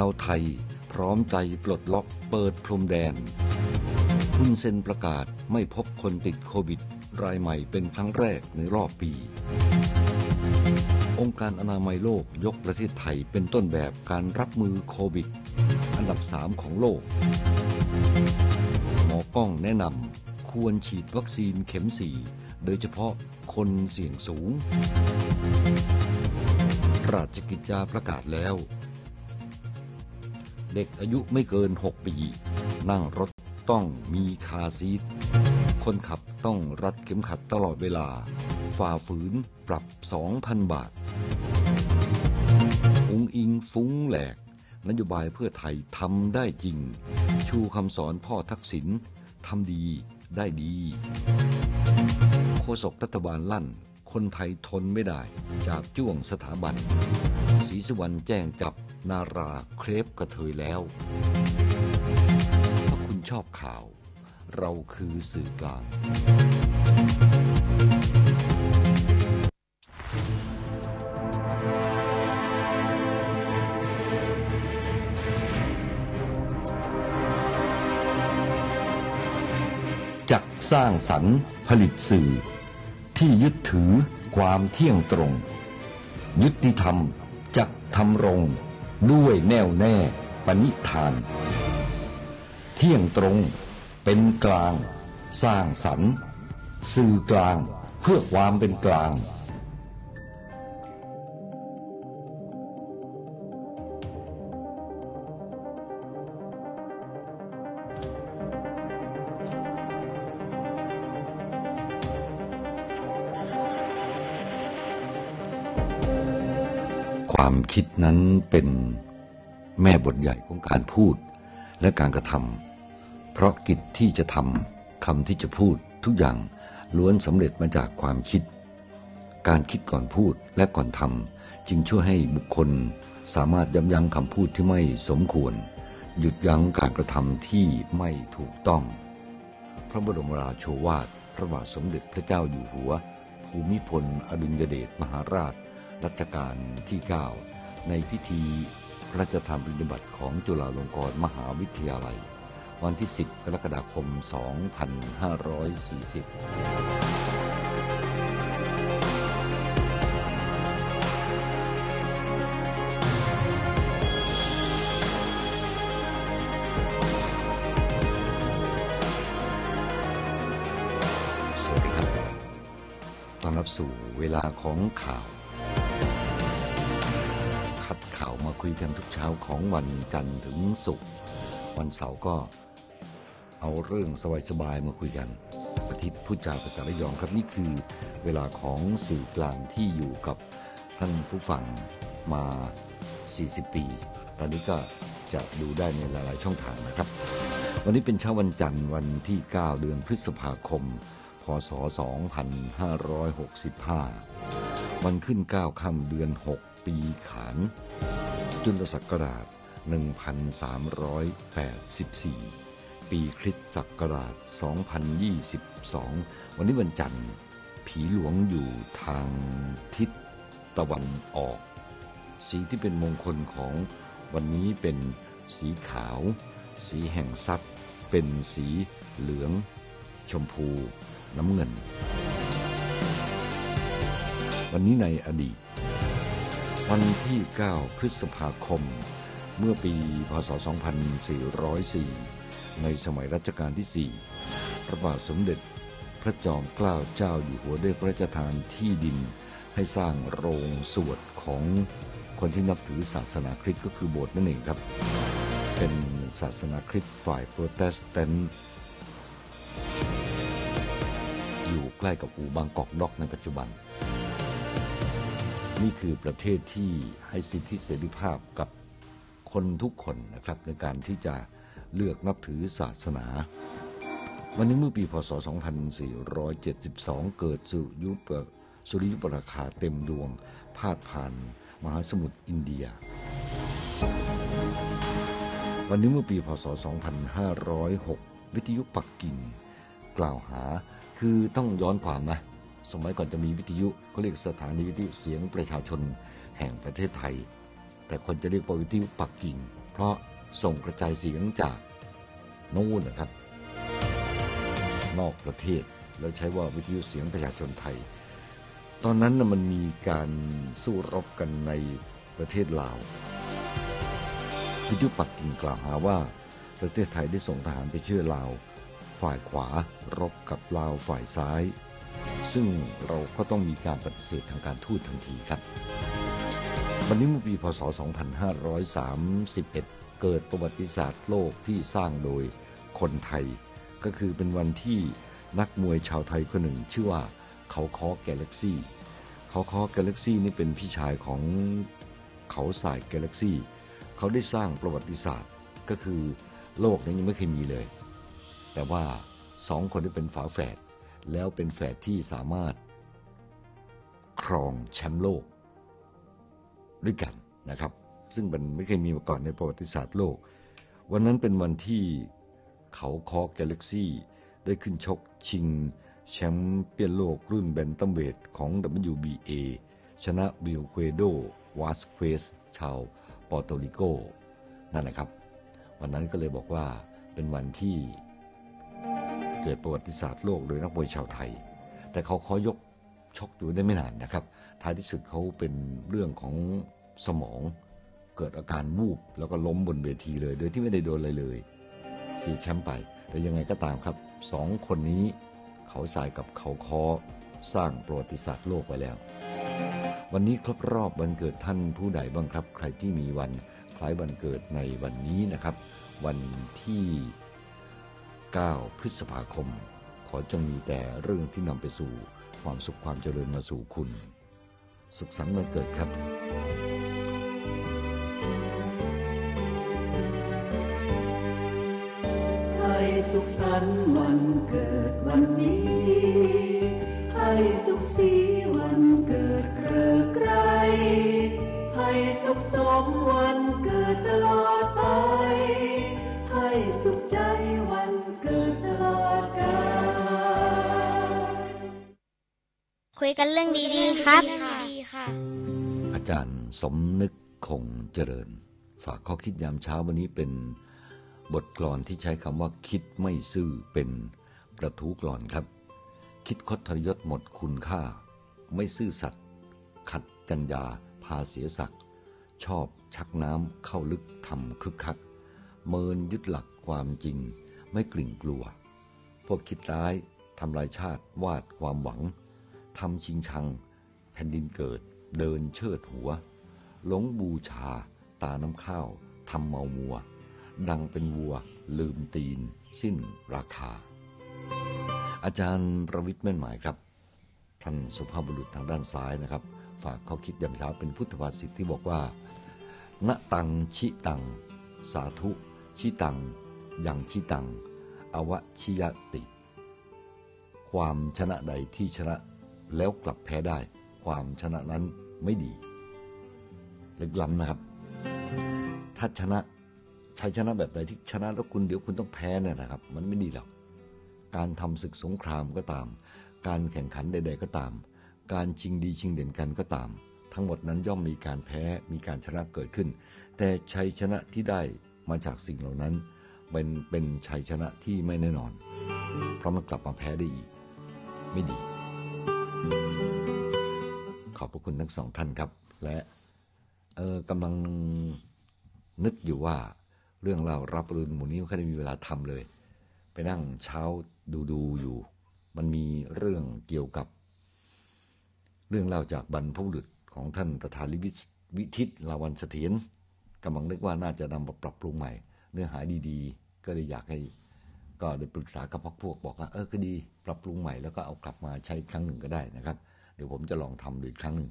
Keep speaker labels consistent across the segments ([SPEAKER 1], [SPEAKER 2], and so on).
[SPEAKER 1] าวไทยพร้อมใจปลดล็อกเปิดพรมแดนคุณเซนประกาศไม่พบคนติดโควิด รายใหม่เป็นครั้งแรกในรอบปี องค์การอนามัยโลกยกประเทศไทยเป็นต้นแบบการรับมือโควิดอันดับ 3 ของโลก หมอก้องแนะนำควรฉีดวัคซีนเข็ม4โดยเฉพาะคนเสี่ยงสูง ราชกิจจาประกาศแล้วเด็กอายุไม่เกิน 6 ปี นั่งรถต้องมีคาซีท คนขับต้องรัดเข็มขัดตลอดเวลา ฝ่าฝืนปรับ 2,000 บาท อุงอิงฟุ้งแหลก นโยบายเพื่อไทยทำได้จริง ชูคำสอนพ่อทักษิณ ทำดีได้ดี โฆษกรัฐบาลลั่นคนไทยทนไม่ได้จากจ้วงสถาบันศรีสุวรรณแจ้งจับนาราเครปกระเทยแล้ว ถ้าคุณชอบข่าวเราคือสื่อกลางจักสร้างสรรค์ผลิตสื่อที่ยึดถือความเที่ยงตรง ยุติธรรม จัทำรงด้วยแน่วแน่ปณิธาน เที่ยงตรงเป็นกลางสร้างสรรค์ สื่อกลางเพื่อความเป็นกลางความคิดนั้นเป็นแม่บทใหญ่ของการพูดและการกระทำ เพราะกิจที่จะทำคำที่จะพูด ทุกอย่างล้วนสำเร็จมาจากความคิด การคิดก่อนพูดและก่อนทำจึงช่วยให้บุคคลสามารถยับยั้งคำพูดที่ไม่สมควร หยุดยั้งการกระทำที่ไม่ถูกต้อง พระบรมราโชวาท พระบาทสมเด็จพระเจ้าอยู่หัว ภูมิพลอดุลยเดชมหาราชรัชกาลที่ 9 ในพิธีพระราชทานปฏิบัติของจุฬาลงกรณ์มหาวิทยาลัย วันที่ 10กรกฎาคม 2540สู่เวลาของข่าวข่าวมาคุยกันทุกเช้าของวันจันทร์ถึงศุกร์วันเสาร์ก็เอาเรื่องสบายๆมาคุยกันอาทิตย์พูดจาภาษาละยองครับนี่คือเวลาของสื่อกลางที่อยู่กับท่านผู้ฟังมา 40 ปี ตอนนี้ก็จะดูได้ในหลายๆช่องทางนะครับ วันนี้เป็นเช้าวันจันทร์วันที่ 9 เดือนพฤษภาคม พศ 2565 วันขึ้น 9 ค่ำเดือน 6ปีขานจุลศักราช1384 ปีคริสตศักราช 2022 วันนี้วันจันทร์ผีหลวงอยู่ทางทิศตะวันออก สีที่เป็นมงคลของวันนี้เป็นสีขาว สีแห่งทรัพย์เป็นสีเหลืองชมพูน้ำเงิน วันนี้ในอดีตวันที่ 9 พฤษภาคม เมื่อปี พศ 2404 ในสมัยรัชกาลที่ 4 พระบาทสมเด็จพระจอมเกล้าเจ้าอยู่หัวได้พระราชทานที่ดินให้สร้างโรงสวดของคนที่นับถือศาสนาคริสต์ก็คือโบสถ์นั่นเองครับ เป็นศาสนาคริสต์ฝ่ายโปรเตสแตนต์อยู่ใกล้กับอูบางกอกนอกในปัจจุบันนี่คือประเทศที่ให้สิทธิเสรีภาพกับคนทุกคนนะครับ ในการที่จะเลือกนับถือศาสนา วันนี้เมื่อปี พศ 2472 เกิดสุริยุปสุริยุปราคาเต็มดวงพาดผ่านมหาสมุทรอินเดีย วันนี้เมื่อปีพศ2506 วิทยุปักกิ่งกล่าวหาคือต้องย้อนความนะสมัยก่อนจะมีวิทยุเขาเรียกสถานีวิทยุเสียงประชาชนแห่งประเทศไทย แต่คนจะเรียกว่าวิทยุปักกิ่ง เพราะส่งกระจายเสียงจากนู่นนะครับ นอกประเทศแล้วใช้ว่าวิทยุเสียงประชาชนไทย ตอนนั้นมันมีการสู้รบกันในประเทศลาว วิทยุปักกิ่งกล่าวหาว่าประเทศไทยได้ส่งทหารไปช่วยลาวฝ่ายขวารบกับลาวฝ่ายซ้ายซึ่งเราก็ต้องมีการปฏิเสธทางการทูตทันทีครับ วันนี้เมื่อปีพศ 2531 เกิดประวัติศาสตร์โลกที่สร้างโดยคนไทย ก็คือเป็นวันที่นักมวยชาวไทยคนหนึ่ง ชื่อว่าเขาคอกกเล็กซี่ เขาคอกาแล็กซี่นี่เป็นพี่ชายของเขาสายกาแล็กซี่ เขาได้สร้างประวัติศาสตร์ก็คือโลกนี้ยังไม่เคยมีเลย แต่ว่าสองคนที่เป็นฝาแฝดแล้วเป็นแฝดที่สามารถ ครองแชมป์โลกด้วยกันนะครับ ซึ่งมันไม่เคยมีมาก่อนในประวัติศาสตร์โลก วันนั้นเป็นวันที่เขาคอกแกลเล็กซี่ ได้ขึ้นชกชิงแชมป์เปี้ยนโลก รุ่นแบนตัมเวทของ WBA ชนะบิลเควโด วาสเควสชาวปอร์โตริโกนั่นแหละครับ วันนั้นก็เลยบอกว่าเป็นวันที่เกิดประวัติศาสตร์โลกโดยนักมวยชาวไทย แต่เขาขอยกชกอยู่ได้ไม่นานนะครับ ท้ายที่สุดเขาเป็นเรื่องของสมองเกิดอาการวูบ แล้วก็ล้มบนเวทีเลย โดยที่ไม่ได้โดนอะไรเลยเสียแชมป์ไป แต่ยังไงก็ตามครับสองคนนี้เขาสายกับเขาคอสร้างประวัติศาสตร์โลกไว้แล้ว วันนี้ครบรอบวันเกิดท่านผู้ใดบ้างครับ ใครที่มีวันคล้ายวันเกิดในวันนี้นะครับ วันที่9พฤษภาคมขอจงมีแต่เรื่องที่นำไปสู่ความสุขความเจริญมาสู่คุณสุขสันต์วันเกิดครับให้สุขสันต์วันเกิดวันนี้ ให้สุขสีวันเกิดเกลือไรให้สุขสมวันคุยกันเรื่องดีๆครับ อาจารย์สมนึกคงเจริญ ฝากข้อคิดยามเช้าวันนี้เป็นบทกลอนที่ใช้คำว่า คิดไม่ซื่อเป็นประทุกลอนครับ คิดคดทรยศหมดคุณค่า ไม่ซื่อสัตย์ขัดจัญญาพาเสียศักดิ์ชอบชักน้ำเข้าลึกทำคึกคัก เมินยึดหลักความจริงไม่กลิ่นกลัว พวกคิดร้ายทำลายชาติวาดความหวังทำชิงชัง แผ่นดินเกิด เดินเชิดหัว หลงบูชา ตาน้ำข้าวทำเมามัว ดังเป็นวัว ลืมตีนสิ้นราคา อาจารย์ประวิทย์แม่นหมายครับ ท่านสุภาพบุรุษทางด้านซ้ายนะครับ ฝากข้อคิดยามเช้าเป็นพุทธภาษิตที่บอกว่า ณตังชิตัง สาธุชิตังยังชิตัง อวชิยติ ความชนะใดที่ชนะแล้วกลับแพ้ได้ความชนะนั้นไม่ดีลึกล้ำนะครับ ถ้าชนะใช้ชนะแบบไหนที่ชนะแล้วคุณเดี๋ยวคุณต้องแพ้เนี่ยนะครับ มันไม่ดีหรอกการทำศึกสงครามก็ตาม การแข่งขันใดๆก็ตาม การชิงดีชิงเด่นกันก็ตาม ทั้งหมดนั้นย่อมมีการแพ้มีการชนะเกิดขึ้น แต่ชัยชนะที่ได้มาจากสิ่งเหล่านั้น เป็นเป็นชัยชนะที่ไม่แน่นอน เพราะมันกลับมาแพ้ได้อีกไม่ดีขอบพระคุณทั้งสองท่านครับ และเออกำลังนึกอยู่ว่า เรื่องเรารับรื่นหมู่นี้ไม่ค่อยมีเวลาทำเลย ไปนั่งเช้าดูดูอยู่ มันมีเรื่องเกี่ยวกับ เรื่องเล่าจากบรรพบุรุษของท่านประธานลิวิวิทิตลาวันเสถียรกำลังนึกว่าน่าจะนำมาปรับปรุงใหม่ เนื้อหาดีๆ ก็เลยอยากให้ก็ได้ปรึกษากับพวกพวกบอกว่า เออก็ดีปรับปรุงใหม่แล้วก็เอากลับมาใช้ครั้งหนึ่งก็ได้นะครับ เดี๋ยวผมจะลองทำดูอีกครั้งหนึ่ง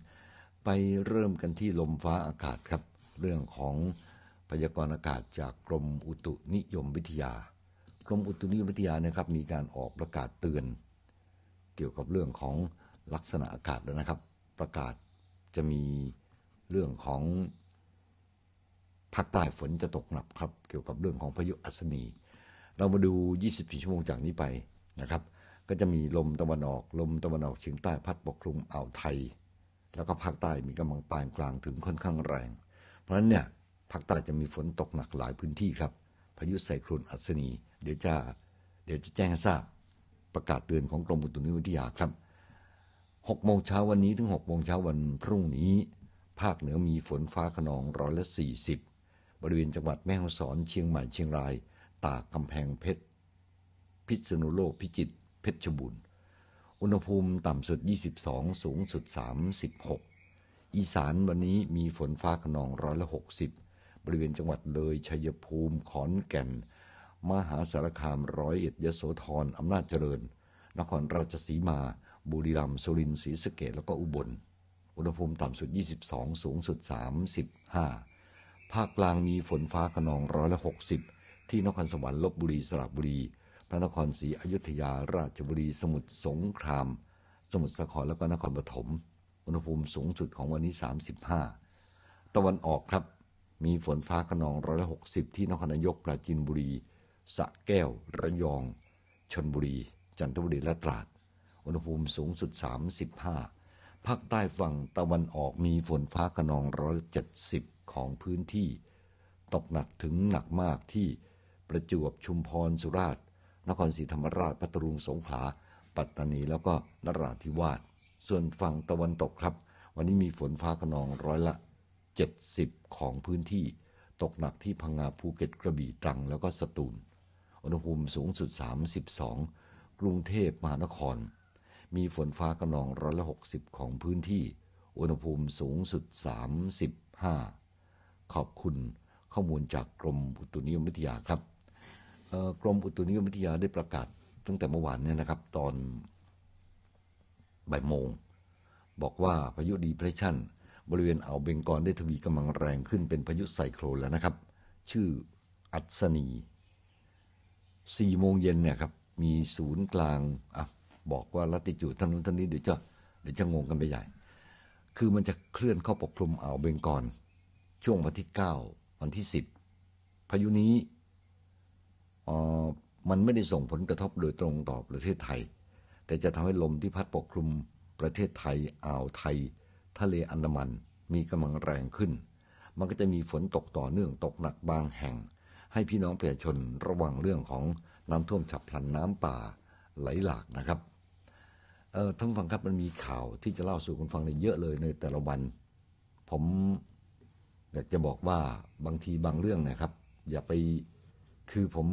[SPEAKER 1] ไปเริ่มกันที่ลมฟ้าอากาศครับ เรื่องของพยากรณ์อากาศจากกรมอุตุนิยมวิทยา กรมอุตุนิยมวิทยานะครับ มีการออกประกาศเตือน เกี่ยวกับเรื่องของลักษณะอากาศแล้วนะครับ ประกาศจะมีเรื่องของภาคใต้ฝนจะตกหนักครับ เกี่ยวกับเรื่องของพายุอัศนี เรามาดู24ชั่วโมงจากนี้ไปนะครับก็จะมีลมตะวันออก ลมตะวันออกเฉียงใต้พัดปกคลุมอ่าวไทย แล้วก็ภาคใต้มีกำลังปานกลางถึงค่อนข้างแรง เพราะฉะนั้นเนี่ยภาคใต้จะมีฝนตกหนักหลายพื้นที่ครับพายุไซโคลนอัศนี เดี๋ยวจะ เดี๋ยวจะแจ้งทราบประกาศเตือนของกรมอุตุนิยมวิทยาครับ 6 โมงเช้าวันนี้ถึง 6 โมงเช้าวันพรุ่งนี้ ภาคเหนือมีฝนฟ้าขนองร้อยละ40บริเวณจังหวัดแม่ฮ่องสอนเชียงใหม่เชียงราย ตากกำแพงเพชร พิษณุโลกพิจิตรเพชรบุรณ์อุณหภูมิต่ำสุด 22 สูงสุด 36 อีสานวันนี้มีฝนฟ้าขนองร้อยละ60 บริเวณจังหวัดเลยชัยภูมิขอนแก่น มหาสารคามร้อยเอ็ดยโสธร อำนาจเจริญ นครราชสีมา บุรีรัมย์สุรินทร์ศรีสะเกดแล้วก็อุบล อุณหภูมิต่ำสุด 22 สูงสุด 35 ภาคกลางมีฝนฟ้าขนองร้อยละ60 ที่นครสวรรค์ลบบุรีสระบุรีพระนครศรีอยุธยาราชบุรีสมุทรสงคราม สมุทรสาครแล้วก็นครปฐมอุณหภูมิสูงสุดของวันนี้ 35 ตะวันออกครับมีฝนฟ้าขนองร้อยละหกสิบที่นครนายกปราจีนบุรีสระแก้ว ระยองชนบุรี จันทบุรีและตราดอุณหภูมิสูงสุด 35ภาคใต้ฝั่งตะวันออกมีฝนฟ้าขนองร้อยเจ็ดสิบของพื้นที่ ตกหนักถึงหนักมากที่ประจวบชุมพรสุราษฎร์นครศรีธรรมราชพัทลุงสงขลาปัตตานีแล้วก็ นราธิวาสส่วนฝั่งตะวันตกครับ วันนี้มีฝนฟ้าขนองร้อยละ 70 ของพื้นที่ ตกหนักที่พังงาภูเก็ตกระบี่ตรังแล้วก็สตูลอุณหภูมิสูงสุด 32 กรุงเทพมหานคร มีฝนฟ้าขนองร้อยละ 60 ของพื้นที่อุณหภูมิสูงสุด 35 ขอบคุณข้อมูลจากกรมอุตุนิยมวิทยาครับกรมอุตุนิยมวิทยาได้ประกาศตั้งแต่เมื่อวานเนี่ยนะครับตอนบ่ายโมง บอกว่าพายุดีเพรสชันบริเวณอ่าวเบงกอลได้ทวีกำลังแรงขึ้นเป็นพายุไซโคลน แล้วนะครับ ชื่ออัศนีสี่โมงเย็นเนี่ยครับมีศูนย์กลางอ่ะบอกว่าลัติจูดท่านนู้นท่านนี้เดี๋ยวจะเดี๋ยวจะงงกันไปใหญ่ คือมันจะเคลื่อนเข้าปกคลุมอ่าวเบงกอลช่วงวันที่9วันที่ 10พายุนี้มันไม่ได้ส่งผลกระทบโดยตรงต่อประเทศไทย แต่จะทำให้ลมที่พัดปกคลุมประเทศไทยอ่าวไทย ทะเลอันดามันมีกำลังแรงขึ้น มันก็จะมีฝนตกต่อเนื่อง ตกหนักบางแห่ง ให้พี่น้องประชาชนระวังเรื่องของน้ำท่วมฉับพลันน้ำป่าไหลหลากนะครับเออท่านฟังครับมันมีข่าวที่จะเล่าสู่คุณฟังในเยอะเลยในแต่ละวันผมอยากจะบอกว่าบางทีบางเรื่องนะครับ อย่าไปคือผม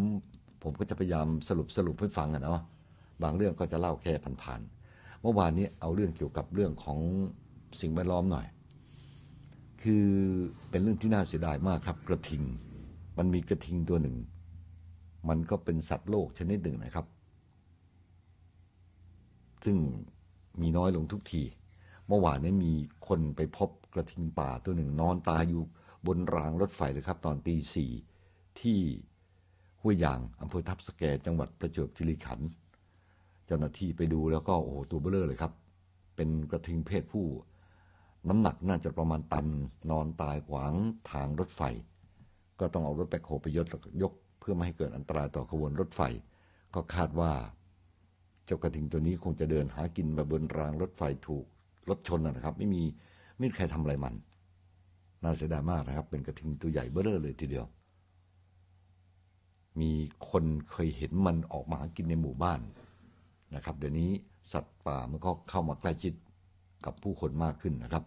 [SPEAKER 1] ผมก็จะพยายามสรุปสรุปให้ฟังอะเนาะ บางเรื่องก็จะเล่าแค่ผ่านๆ เมื่อวานนี้เอาเรื่องเกี่ยวกับเรื่องของสิ่งแวดล้อมหน่อย คือเป็นเรื่องที่น่าเสียดายมากครับ กระทิง มันมีกระทิงตัวหนึ่ง มันก็เป็นสัตว์โลกชนิดหนึ่งนะครับ ซึ่งมีน้อยลงทุกที เมื่อวานนี้มีคนไปพบกระทิงป่าตัวหนึ่ง นอนตายอยู่บนรางรถไฟเลยครับ ตอนตีสี่ที่ห้วยยาง อำเภอทับสแก จังหวัดประจวบคีรีขันธ์เจ้าหน้าที่ไปดูแล้วก็โอ้โห ตัวเบลเลอร์เลยครับ เป็นกระทิงเพศผู้ น้ำหนักน่าจะประมาณตันนอนตายขวางทางรถไฟ ก็ต้องเอารถแบกโฮไปยศยกเพื่อไม่ให้เกิดอันตรายต่อขบวนรถไฟ ก็คาดว่า เจ้ากระทิงตัวนี้คงจะเดินหากินมาบนรางรถไฟถูกรถชนนะครับ ไม่มีไม่มีใครทำอะไรมัน น่าเสียดายมากนะครับ เป็นกระทิงตัวใหญ่เบ้อเลยทีเดียวมีคนเคยเห็นมันออกมาหากินในหมู่บ้านนะครับ เดี๋ยวนี้สัตว์ป่ามันก็เข้ามาใกล้ชิดกับผู้คนมากขึ้นนะครับ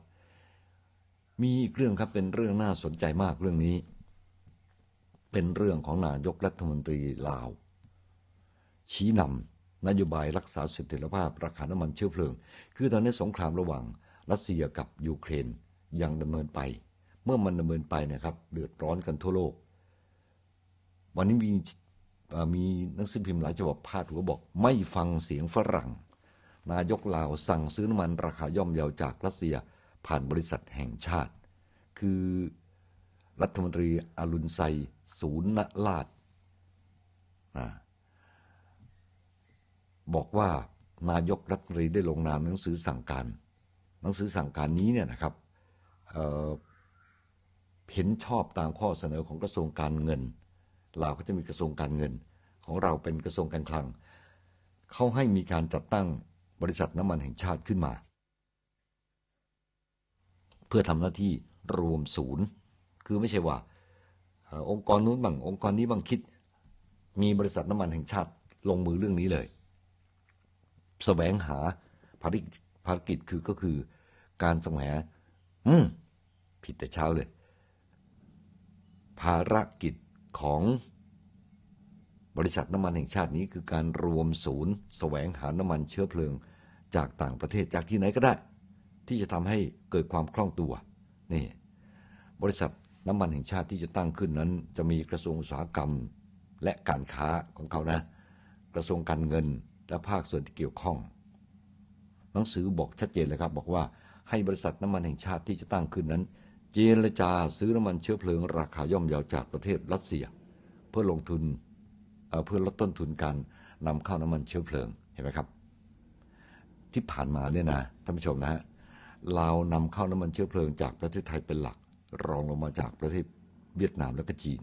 [SPEAKER 1] มีอีกเรื่องครับเป็นเรื่องน่าสนใจมากเรื่องนี้ เป็นเรื่องของนายกรัฐมนตรีลาวชี้นำนโยบายรักษาเสถียรภาพ ราคาน้ำมันเชื้อเพลิง คือตอนนี้สงครามระหว่างรัสเซียกับ ยูเครนยังดำเนินไป เมื่อมันดำเนินไปนะครับ เดือดร้อนกันทั่วโลกวันนี้มีมีหนังสือพิมพ์หลายฉบับพาดหัวบอก ไม่ฟังเสียงฝรั่ง นายกลาวสั่งซื้อน้ำมันราคาย่อมเยาวจากรัสเซียผ่านบริษัทแห่งชาติ คือรัฐมนตรีอรุณไซศูนย์นลาดนะบอกว่านายกรัฐมนตรีได้ลงนามหนังสือสั่งการ หนังสือสั่งการนี้ เนี่ยนะครับเเห็นชอบตามข้อเสนอของกระทรวงการเงินเราก็จะมีกระทรวงการเงิน ของเราเป็นกระทรวงการคลัง เขาให้มีการจัดตั้งบริษัทน้ำมันแห่งชาติขึ้นมา เพื่อทำหน้าที่รวมศูนย์ คือไม่ใช่ว่าองค์กรนู้นบ้างองค์กรนี้บ้างคิด มีบริษัทน้ำมันแห่งชาติลงมือเรื่องนี้เลยสแสวงหาภารกิจภารกิจคือก็คือ การแสวงหอืม ผิดแต่เช้าเลย ภารกิจของบริษัทน้ำมันแห่งชาตินี้คือการรวมศูนย์สแสวงหาน้ำมันเชื้อเพลิงจากต่างประเทศจากที่ไหนก็ได้ ที่จะทำให้เกิดความคล่องตัวนี่ บริษัทน้ำมันแห่งชาติที่จะตั้งขึ้นนั้น จะมีกระทรวงอุตสาหกรรมและการค้าของเขานะ กระทรวงการเงินและภาคส่วนที่เกี่ยวข้อง หนังสือบอกชัดเจนเลยครับ บอกว่า ให้บริษัทน้ำมันแห่งชาติที่จะตั้งขึ้นนั้นจีนและจาซื้อน้ำมันเชื้อเพลิงราคาย่อมเยาวจากประเทศรัสเซีย เพื่อลงทุนเพื่อลดต้นทุนการนำเข้าน้ำมันเชื้อเพลิงเห็นไหมครับ ที่ผ่านมาเนี่ยนะท่านผู้ชมนะฮะเรานำเข้าน้ำมันเชื้อเพลิง จากประเทศไทยเป็นหลัก รองลงมาจากประเทศเวียดนามแล้วก็จีน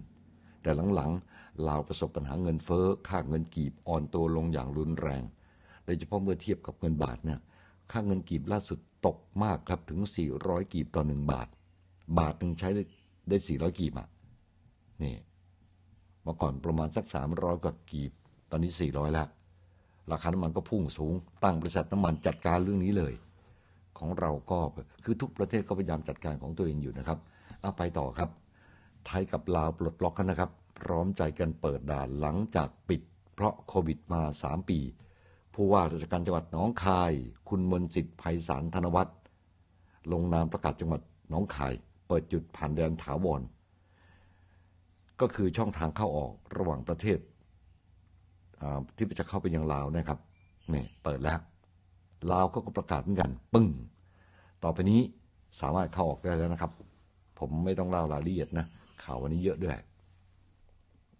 [SPEAKER 1] แต่หลังๆเราประสบปัญหาเงินเฟ้อค่าเงินกีบอ่อนตัวลงอย่างรุนแรงโดยเฉพาะเมื่อเทียบกับเงินบาทเนี่ยค่าเงินกีบล่าสุดตกมากครับถึง 400 กีบต่อ 1 บาทบาทหนึ่งใช้ได้สี่ร้อยกีบอ่ะ นี่ เมื่อก่อนประมาณสักสามร้อยกว่ากีบ ตอนนี้สี่ร้อยแล้ว ราคาน้ำมันก็พุ่งสูง ตั้งบริษัทน้ำมันจัดการเรื่องนี้เลย ของเราก็ คือทุกประเทศก็พยายามจัดการของตัวเองอยู่นะครับ เอาไปต่อครับ ไทยกับลาวปลดล็อกกันนะครับ พร้อมใจกันเปิดด่านหลังจากปิด เพราะโควิดมา 3 ปี ผู้ว่าราชการจังหวัดหนองคาย คุณมนสิทธิ์ไพศาลธนวัฒน์ ลงนามประกาศจังหวัดหนองคายปิดจุดผ่านแดนถาวรก็คือช่องทางเข้าออกระหว่างประเทศที่จะเข้าไปยังลาวนะครับนี่เปิดแล้วลาว ก็ประกาศเหมือนกันปึ้งต่อไปนี้สามารถเข้าออกได้แล้วนะครับ ผมไม่ต้องเล่ารายละเอียดนะข่าววันนี้เยอะด้วย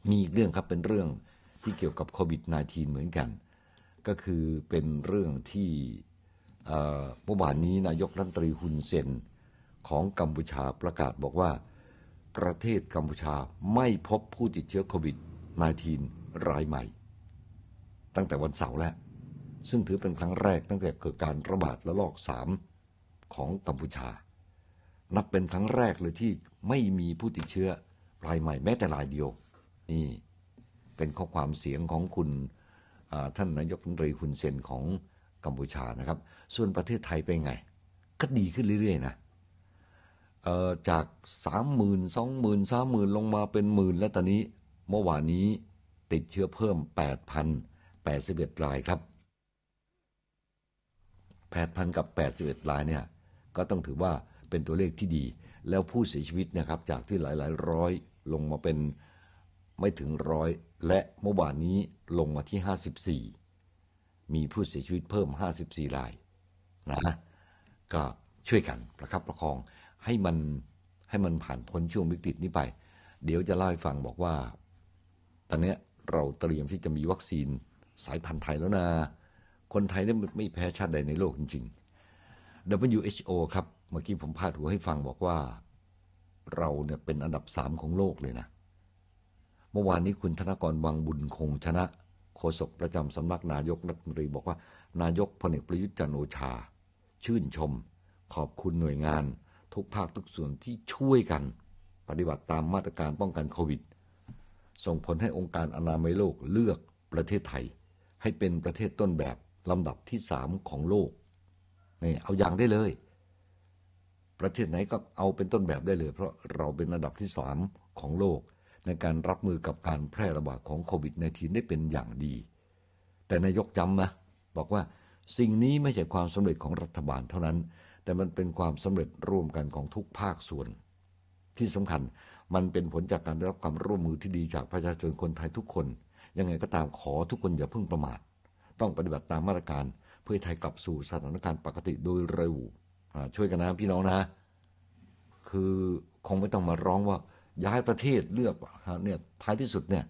[SPEAKER 1] มีอีกเรื่องครับ เป็นเรื่องที่เกี่ยวกับโควิด -19 เหมือนกัน ก็คือเป็นเรื่องที่เมื่อวานนี้นายกรัฐมนตรีฮุนเซนของกัมพูชาประกาศบอกว่า ประเทศกัมพูชาไม่พบผู้ติดเชื้อโควิด -19 รายใหม่ ตั้งแต่วันเสาร์แล้วซึ่งถือเป็นครั้งแรกตั้งแต่เกิดการระบาดระลอก3ของกัมพูชา นับเป็นครั้งแรกเลยที่ไม่มีผู้ติดเชื้อรายใหม่ แม้แต่รายเดียวนี่เป็นข้อความเสียงของคุณท่านนายกรัฐมนตรีคุณเซนของกัมพูชานะครับ ส่วนประเทศไทยเป็นไงก็ดีขึ้นเรื่อยๆนะจากสามหมื่นสองหมื่นสามหมื่นลงมาเป็นหมื่นและตอนนี้เมื่อวานนี้ติดเชื้อเพิ่ม8,081รายครับ8,000กับ81รายเนี่ยก็ต้องถือว่าเป็นตัวเลขที่ดี แล้วผู้เสียชีวิตนะครับจากที่หลายๆร้อยลงมาเป็นไม่ถึงร้อยและเมื่อวานนี้ลงมาที่ 54 มีผู้เสียชีวิตเพิ่ม 54รายนะก็ช่วยกันประคับประคองให้มัน ให้มันผ่านพ้นช่วงวิกฤตนี้ไป เดี๋ยวจะเล่าให้ฟังบอกว่า ตอนนี้เราเตรียมที่จะมีวัคซีนสายพันธุ์ไทยแล้วนะ คนไทยนี่ไม่แพ้ชาติใดในโลกจริง ๆ WHO ครับ เมื่อกี้ผมพาดหัวให้ฟังบอกว่า เราเนี่ยเป็นอันดับสามของโลกเลยนะ เมื่อวานนี้คุณธนกรวังบุญคง ชนะ โฆษกประจำสำนักนายกรัฐมนตรีบอกว่า นายกพลเอกประยุทธ์จันโอชา ชื่นชม ขอบคุณหน่วยงานทุกภาคทุกส่วนที่ช่วยกันปฏิบัติตามมาตรการป้องกันโควิด ส่งผลให้องค์การอนามัยโลกเลือกประเทศไทย ให้เป็นประเทศต้นแบบ ลำดับที่สามของโลกนี่เอาอย่างได้เลย ประเทศไหนก็เอาเป็นต้นแบบได้เลย เพราะเราเป็นอันดับที่สามของโลกในการรับมือกับการแพร่ระบาดของโควิด -19 ได้เป็นอย่างดี แต่นายกจำนะบอกว่าสิ่งนี้ไม่ใช่ความสำเร็จของรัฐบาลเท่านั้นแต่มันเป็นความสำเร็จร่วมกันของทุกภาคส่วน ที่สำคัญ มันเป็นผลจากการได้รับความร่วมมือที่ดีจากประชาชนคนไทยทุกคน ยังไงก็ตามขอทุกคนอย่าเพิ่งประมาท ต้องปฏิบัติตามมาตรการ เพื่อไทยกลับสู่สถานการณ์ปกติ โดยเร็วช่วยกันนะพี่น้องนะ คือ คงไม่ต้องมาร้องว่าย้ายประเทศเลือกเนี่ย ท้ายที่สุดเนี่ย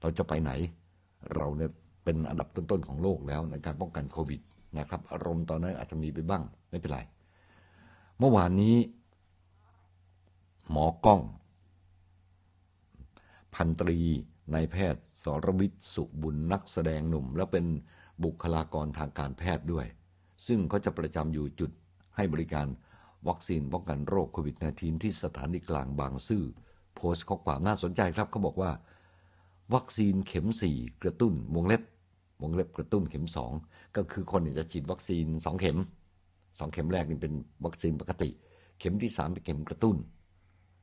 [SPEAKER 1] เราจะไปไหน เราเนี่ยเป็นอันดับต้นๆของโลกแล้วในการป้องกันโควิดนะครับ อารมณ์ตอนนั้นอาจจะมีไปบ้างไม่เป็นไรเมื่อวานนี้ หมอกล้อง พันตรีนายแพทย์ สรวิทย์สุบุญนักแสดงหนุ่ม และเป็นบุคลากรทางการแพทย์ด้วย ซึ่งเขาจะประจำอยู่จุดให้บริการ วัคซีนป้องกันโรคโควิด -19 ที่สถานีกลางบางซื่อ โพสต์ข้อความน่าสนใจครับเขาบอกว่า วัคซีนเข็ม 4 กระตุ้นวงเล็บวงเล็บกระตุ้นเข็ม 2 ก็คือคนจะฉีดวัคซีน 2 เข็มสองเข็มแรกนี่เป็นวัคซีนปกติ เข็มที่สามเป็นเข็มกระตุ้น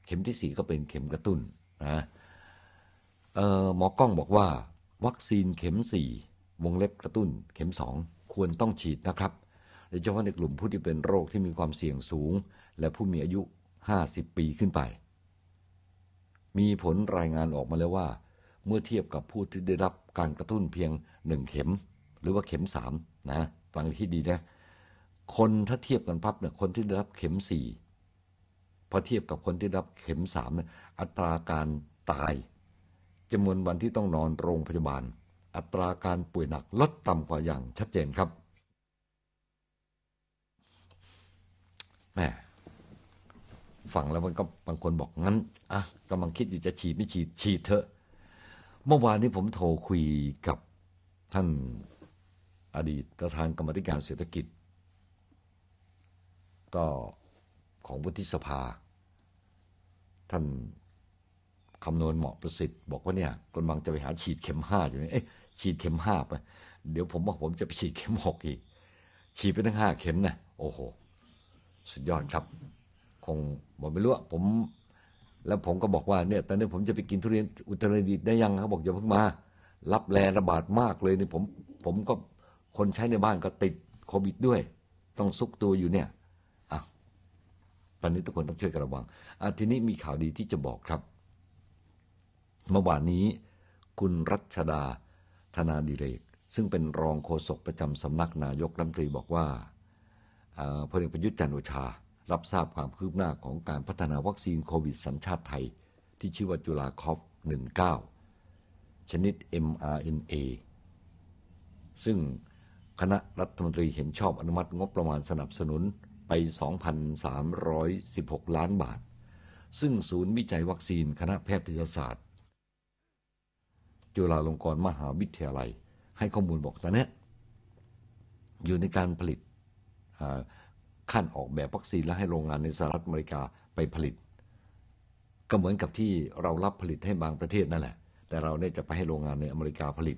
[SPEAKER 1] เข็มที่สี่ก็เป็นเข็มกระตุ้นนะหมอกล้องบอกว่า วัคซีนเข็มสี่วงเล็บกระตุ้น เข็มสองควรต้องฉีดนะครับโดยเฉพาะในกลุ่มผู้ที่เป็นโรคที่มีความเสี่ยงสูง และผู้มีอายุห้าสิบปีขึ้นไป มีผลรายงานออกมาแล้วว่า เมื่อเทียบกับผู้ที่ได้รับการกระตุ้นเพียงหนึ่งเข็ม หรือว่าเข็มสามนะฟังที่ดีนะคนถ้าเทียบกันพับเนี่ยคนที่ได้รับเข็มสี่พอเทียบกับคนที่รับเข็มสามเนี่ยอัตราการตายจำนวนวันที่ต้องนอนโรงพยาบาล อัตราการป่วยหนัก ลดต่ำกว่าอย่างชัดเจนครับแม่ฟังแล้วมันก็บางคนบอกงั้น อ่ะกำลังคิดอยู่จะฉีดไม่ฉีดฉีดเถอะ เมื่อวานนี้ผมโทรคุยกับท่านอดีตประธานกรรมธิการเศรษฐกิจก็ของวุฒิสภา ท่านคำนวณเหมาะประสิทธิ์ บอกว่าเนี่ยกำลังจะไปหาฉีดเข็มห้าอยู่เนี่ยฉีดเข็มห้าไปเดี๋ยวผมบอกผมจะไปฉีดเข็มหกอีกฉีดไปทั้งห้าเข็มนะโอ้โห สุดยอดครับ คงบอกไม่รู้ผมแล้วผมก็บอกว่าเนี่ยตอนนี้ผมจะไปกินทุเรียน อุตรดิตถ์ได้ยังเขาบอกอย่าเพิ่งมารับแรงระบาดมากเลยเนี่ยผมผมก็คนใช้ในบ้านก็ติดโควิดด้วย ต้องซุกตัวอยู่เนี่ยตอนนี้ทุกคนต้องช่วยกันระวัง ทีนี้มีข่าวดีที่จะบอกครับ เมื่อวานนี้คุณรัชดา ธนาดิเรก ซึ่งเป็นรองโฆษกประจำสำนักนายกรัฐมนตรีบอกว่าพลเอกประยุทธ์จันโอชา รับทราบความคืบหน้าของการพัฒนาวัคซีนโควิดสัญชาติไทย ที่ชื่อว่าจุลาคอฟ19 ชนิด mRNA ซึ่งคณะรัฐมนตรีเห็นชอบอนุมัติงบประมาณสนับสนุนไป 2,316 ล้านบาท ซึ่งศูนย์วิจัยวัคซีนคณะแพทยศาสตร์ จุฬาลงกรณ์มหาวิทยาลัย ให้ข้อมูลบอกตอนนี้อยู่ในการผลิตขั้นออกแบบวัคซีนและให้โรงงานในสหรัฐ อเมริกาไปผลิต ก็เหมือนกับที่เรา รับผลิตให้บางประเทศ นั่น แหละ แต่เราได้จะไปให้โรงงานในอเมริกาผลิต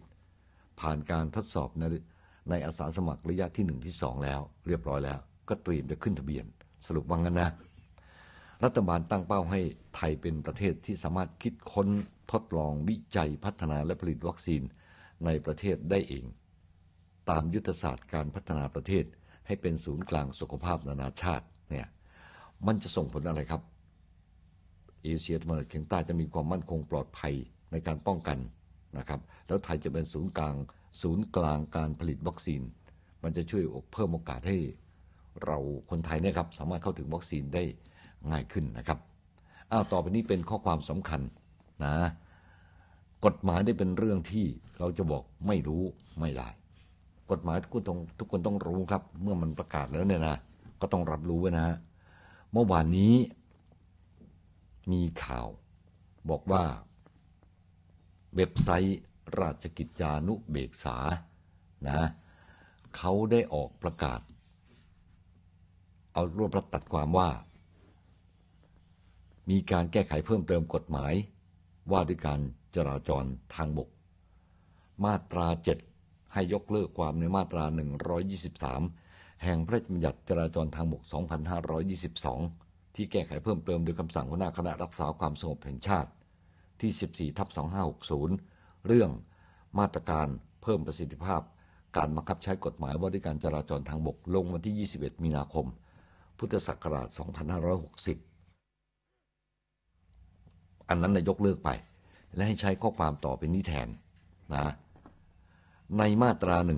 [SPEAKER 1] ผ่านการทดสอบในในอาสาสมัครระยะที่1ที่2แล้ว เรียบร้อยแล้วก็เตรียมจะขึ้นทะเบียนสรุปว่างั้นนะ รัฐบาลตั้งเป้าให้ไทยเป็นประเทศที่สามารถคิดค้นทดลองวิจัยพัฒนาและผลิตวัคซีนในประเทศได้เอง ตามยุทธศาสตร์การพัฒนาประเทศให้เป็นศูนย์กลางสุขภาพนานาชาติเนี่ยมันจะส่งผลอะไรครับ เอเชียตะวันออกเฉียงใต้จะมีความมั่นคงปลอดภัยในการป้องกันนะครับแล้วไทยจะเป็นศูนย์กลาง ศูนย์กลางการผลิตวัคซีน มันจะช่วยเพิ่มโอกาสให้เราคนไทยเนี่ยครับสามารถเข้าถึงวัคซีนได้ง่ายขึ้นนะครับ อ้าว ต่อไปนี้เป็นข้อความสำคัญนะ กฎหมายได้เป็นเรื่องที่เราจะบอกไม่รู้ไม่ได้ กฎหมายทุกคนต้องทุกคนต้องรู้ครับ เมื่อมันประกาศแล้วเนี่ยนะ ก็ต้องรับรู้ไว้นะฮะ เมื่อวานนี้มีข่าวบอกว่า เว็บไซต์ราชกิจจานุเบกษานะเขาได้ออกประกาศเอารวบรัดตัดความว่า มีการแก้ไขเพิ่มเติมกฎหมาย ว่าด้วยการจราจรทางบกมาตรา 7 ให้ยกเลิกความในมาตรา 123 แห่งพระราชบัญญัติจราจรทางบก2522 ที่แก้ไขเพิ่มเติมโดยคำสั่งหัวหน้าคณะรักษาความสงบแห่งชาติที่14ทับ2560เรื่องมาตรการเพิ่มประสิทธิภาพการบังคับใช้กฎหมายว่าด้วยการจราจรทางบกลงวันที่ 21 มีนาคมพุทธศักราช2560 อันนั้นนายกเลิกไป และให้ใช้ข้อความต่อเป็นน้แทนนะ ในมาตรา 123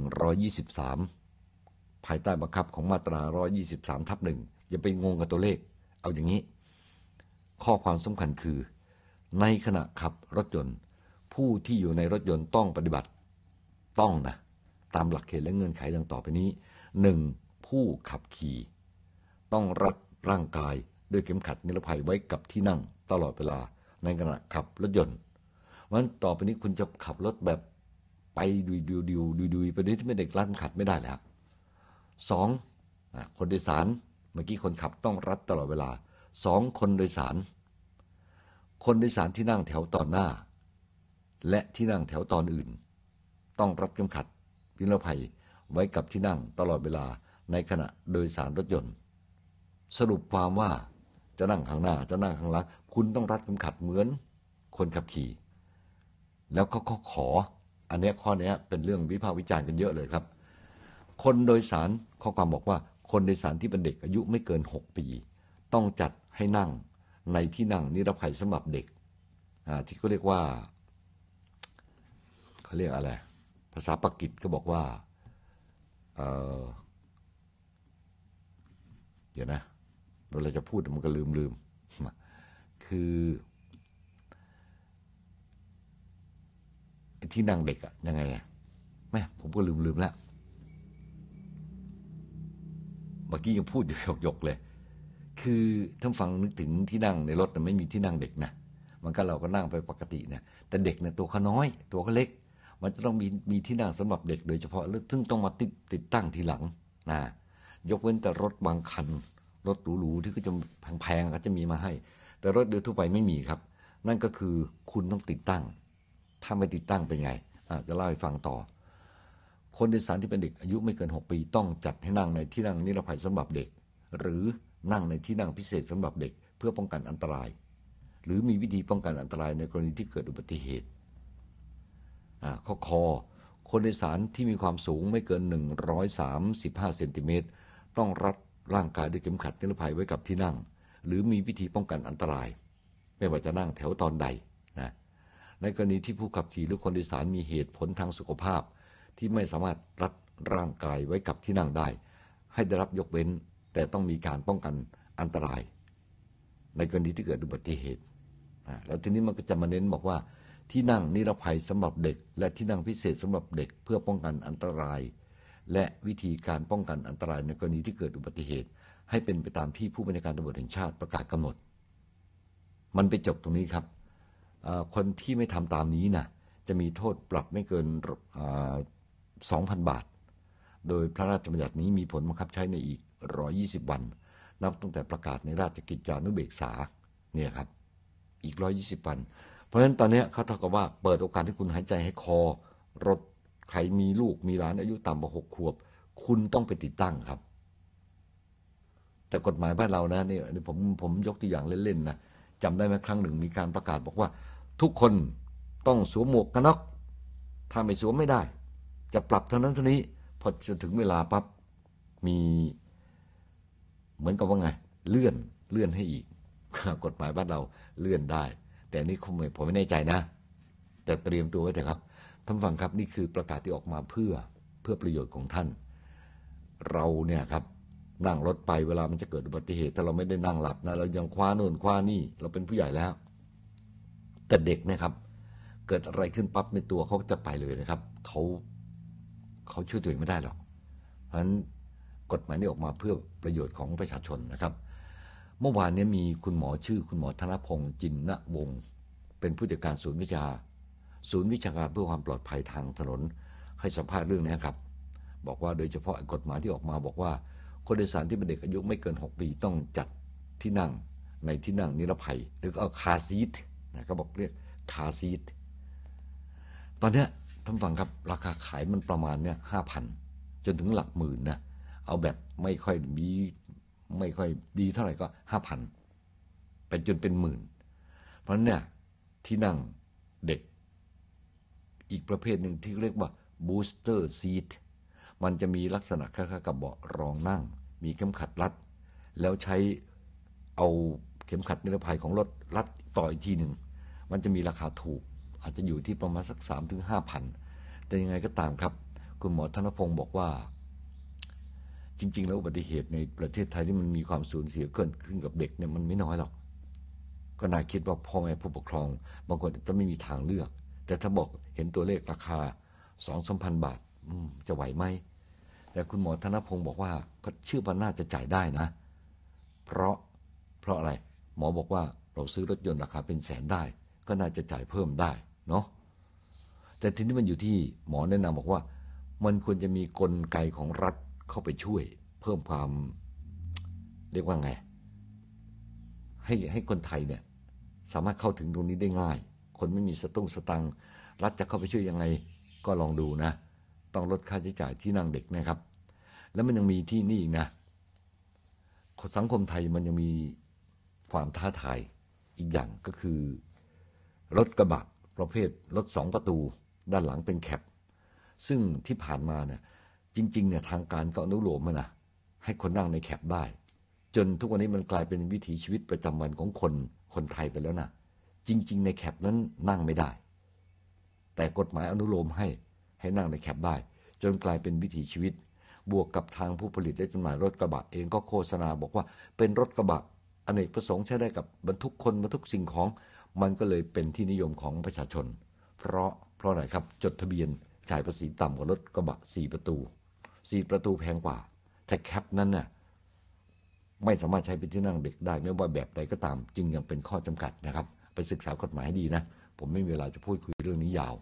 [SPEAKER 1] ภายใต้บังคับของมาตรา 123 ทับหนึ่ง อย่าไปงงกับตัวเลข เอาอย่างนี้ ข้อความสำคัญคือ ในขณะขับรถยนต์ ผู้ที่อยู่ในรถยนต์ต้องปฏิบัติต้องนะ ตามหลักเกณฑ์และเงื่อนไขดังต่อไปนี้ 1. ผู้ขับขี่ต้องรัดร่างกายด้วยเข็มขัดนิรภัยไว้กับที่นั่งตลอดเวลา ในขณะขับรถยนต์มันต่อไปนี้คุณจะขับรถแบบไปดุยดุยดุยดุยดุยไปด้วยที่ไม่ได้รัดขัดไม่ได้แล้วสองคนโดยสารเมื่อกี้คนขับต้องรัดตลอดเวลาสองคนโดยสาร คนโดยสารที่นั่งแถวตอนหน้า และที่นั่งแถวตอนอื่น ต้องรัดเข็มขัดนิรภัยไว้กับที่นั่งตลอดเวลาในขณะโดยสารรถยนต์สรุปความว่าจะนั่งข้างหน้า จะนั่งข้างหลังคุณต้องรัดเข็มขัดเหมือนคนขับขี่ แล้วก็ขอขออันนี้ข้อนี้เป็นเรื่องวิพากษ์วิจารณ์กันเยอะเลยครับ คนโดยสารข้อความบอกว่า คนโดยสารที่เป็นเด็กอายุไม่เกิน 6 ปี ต้องจัดให้นั่งในที่นั่ง นิรภัยสำหรับเด็กที่เขาเรียกว่าเขาเรียกอะไร ภาษาปากิจก็บอกว่าเเดี๋ยวนะเวลาจะพูดมันก็ลืมลืม คือที่นั่งเด็กอะยังไงแม่ผมก็ลืมลืมแล้ว เมื่อกี้ยังพูดอยู่หยกๆเลย คือท่านฟังนึกถึงที่นั่งในรถแต่ไม่มีที่นั่งเด็กนะ มันก็เราก็นั่งไปปกติเนี่ยแต่เด็กเนี่ยตัวเขาน้อยตัวเขาเล็ก มันจะต้องมีมีที่นั่งสำหรับเด็กโดยเฉพาะซึ่งต้องมาติดติดตั้งทีหลังนะ ยกเว้นแต่รถบางคันรถหรูๆที่ก็จะแพงๆก็จะมีมาให้ แต่รถเดือทั่วไปไม่มีครับ นั่นก็คือคุณต้องติดตั้ง ถ้าไม่ติดตั้งเป็นไง จะเล่าให้ฟังต่อ คนโดยสารที่เป็นเด็กอายุไม่เกิน6ปีต้องจัดให้นั่งในที่นั่งนิรภัยสำหรับเด็ก หรือนั่งในที่นั่งพิเศษสำหรับเด็ก เพื่อป้องกันอันตราย หรือมีวิธีป้องกันอันตรายในกรณีที่เกิดอุบัติเหตุข้อคอ คนโดยสารที่มีความสูงไม่เกิน 135เซนติเมตรต้องรัดร่างกายด้วยเข็มขัด นิรภัยไว้กับที่นั่ง หรือมีวิธีป้องกันอันตราย ไม่ว่าจะนั่งแถวตอนใดนะในกรณีที่ผู้ขับขี่หรือคนโดยสารมีเหตุผลทางสุขภาพ ที่ไม่สามารถรัด ร่างกายไว้กับที่นั่งได้ ให้ได้รับยกเว้นแต่ต้องมีการป้องกันอันตราย ในกรณีที่เกิดอุบัติเหตุแล้วทีนี้มันก็จะมาเน้นบอกว่า ที่นั่งนิรภัยสำหรับเด็ก และที่นั่งพิเศษสำหรับเด็กเพื่อป้องกันอันตรายและวิธีการป้องกันอันตรายในกรณีที่เกิดอุบัติเหตุ ให้เป็นไปตามที่ผู้บัญชาการตำรวจแห่งชาติประกาศกำหนด มันไปจบตรงนี้ครับ คนที่ไม่ทำตามนี้นะจะมีโทษปรับไม่เกิน 2,000 บาท โดยพระราชบัญญัตินี้มีผลบังคับใช้ในอีก 120 วันนับตั้งแต่ประกาศในราชกิจจานุเบกษาเนี่ยครับอีก 120 วัน เพราะฉะนั้นตอนนี้เขาเท่ากับว่าเปิดโอกาสให้คุณหายใจให้คอรถใครมีลูกมีหลานอายุต่ำกว่าหกขวบ คุณต้องไปติดตั้งครับ แต่กฎหมายบ้านเรานะนี่ผมผมยกตัวอย่างเล่นๆนะจำได้ไหมครั้งหนึ่ง มีการประกาศบอกว่า ทุกคนต้องสวมหมวกกันน็อกถ้าไม่สวมไม่ได้ จะปรับเท่านั้นเท่านี้ พอจะถึงเวลาปั๊บมีเหมือนกับว่าไง เลื่อนเลื่อนให้อีกกฎหมายบ้านเราเลื่อนได้ แต่นี่ผมไม่แน่ใจนะ แต่เตรียมตัวไว้เถอะครับท่านฟังครับ นี่คือประกาศที่ออกมาเพื่อเพื่อประโยชน์ของท่าน เราเนี่ยครับนั่งรถไปเวลามันจะเกิดอุบัติเหตุถ้าเราไม่ได้นั่งหลับนะเรายังคว้าโน่นคว้านี่ เราเป็นผู้ใหญ่แล้วแต่เด็กนะครับ เกิดอะไรขึ้นปั๊บในตัวเขาจะไปเลยนะครับ เขาเขาช่วยตัวเองไม่ได้หรอกเพราะฉะนั้นกฎหมายนี้ออกมาเพื่อประโยชน์ของประชาชนนะครับ เมื่อวานนี้มีคุณหมอชื่อคุณหมอธนพงศ์จินณวงศ์เป็นผู้จัดการศูนย์วิชาศูนย์วิชาการเพื่อความปลอดภัยทางถนน ให้สัมภาษณ์เรื่องนี้ครับ บอกว่าโดยเฉพาะกฎหมายที่ออกมาบอกว่า คนโดยสารที่เป็นเด็กอายุไม่เกิน 6 ปีต้องจัดที่นั่งในที่นั่งนิรภัย หรือเอาคาซีทนะก็บอกเรียกคาซีท ตอนนี้ท่านฟังครับราคาขายมันประมาณเนี่ยห้าพันจนถึงหลักหมื่นนะเอาแบบไม่ค่อยมีไม่ค่อยดีเท่าไหร่ก็ห้าพันไปจนเป็นหมื่น เพราะนนัเนี่ยที่นั่งเด็กอีกประเภทหนึ่งที่เรียกว่า booster seat มันจะมีลักษณะคล้ายๆกับเบาะรองนั่ง มีเข็มขัดรัด แล้วใช้เอาเข็มขัดนิรภัยของรถรัดต่ออีกทีหนึ่ง มันจะมีราคาถูก อาจจะอยู่ที่ประมาณสัก 3 5 0 0 0แต่ยังไงก็ตามครับ คุณหมอธนพงศ์บอกว่า จริงๆแล้วอุบัติเหตุในประเทศไทยที่มันมีความสูญเสียเกิดขึ้นกับเด็กเนี่ยมันไม่น้อยหรอก ก็น่าคิดว่าพ่อแม่ผู้ปกครอง บางคนจะไม่มีทางเลือกแต่ถ้าบอกเห็นตัวเลขราคาสองสามพันบาทจะไหวไหม แต่คุณหมอธนพงศ์บอกว่าก็เชื่อว่าน่าจะจ่ายได้นะ เพราะเพราะอะไรหมอบอกว่าเราซื้อรถยนต์ราคาเป็นแสนได้ ก็น่าจะจ่ายเพิ่มได้ เนาะแต่ทีนี้มันอยู่ที่หมอแนะนำบอกว่า มันควรจะมีกลไกของรัฐเข้าไปช่วยเพิ่มความ เรียกว่าไง ให้ให้คนไทยเนี่ย สามารถเข้าถึงตรงนี้ได้ง่ายคนไม่มีสตุ้งสตังรัฐจะเข้าไปช่วยยังไง ก็ลองดูนะ ต้องลดค่าใช้จ่ายที่นั่งเด็กนะครับ แล้วมันยังมีที่นี่อีกนะสังคมไทยมันยังมีความท้าทายอีกอย่างก็คือ รถกระบะประเภท รถสองประตูด้านหลังเป็นแคปซึ่งที่ผ่านมาเนี่ยจริงๆเนี่ยทางการก็อนุโลมนะให้คนนั่งในแคปได้ จนทุกวันนี้มันกลายเป็นวิถีชีวิตประจำวันของคนคนไทยไปแล้วนะจริง ๆ ในแคปนั้นนั่งไม่ได้ แต่กฎหมายอนุโลมให้ให้นั่งในแคปได้จนกลายเป็นวิถีชีวิต บวกกับทางผู้ผลิตและจำหน่ายรถกระบะเองก็โฆษณาบอกว่าเป็นรถกระบะอเนกประสงค์ใช้ได้กับบรรทุกคนบรรทุกสิ่งของมันก็เลยเป็นที่นิยมของประชาชน เพราะเพราะอะไรครับ จดทะเบียนจ่ายภาษีต่ำกว่ารถกระบะสี่ประตูสี่ประตูแพงกว่าแต่แคป นั้นน่ะไม่สามารถใช้เป็นที่นั่งเด็กได้ไม่ว่าแบบใดก็ตาม จึงยังเป็นข้อจำกัดนะครับไปศึกษากฎหมายให้ดีนะ ผมไม่มีเวลาจะพูดคุยเรื่องนี้ยาว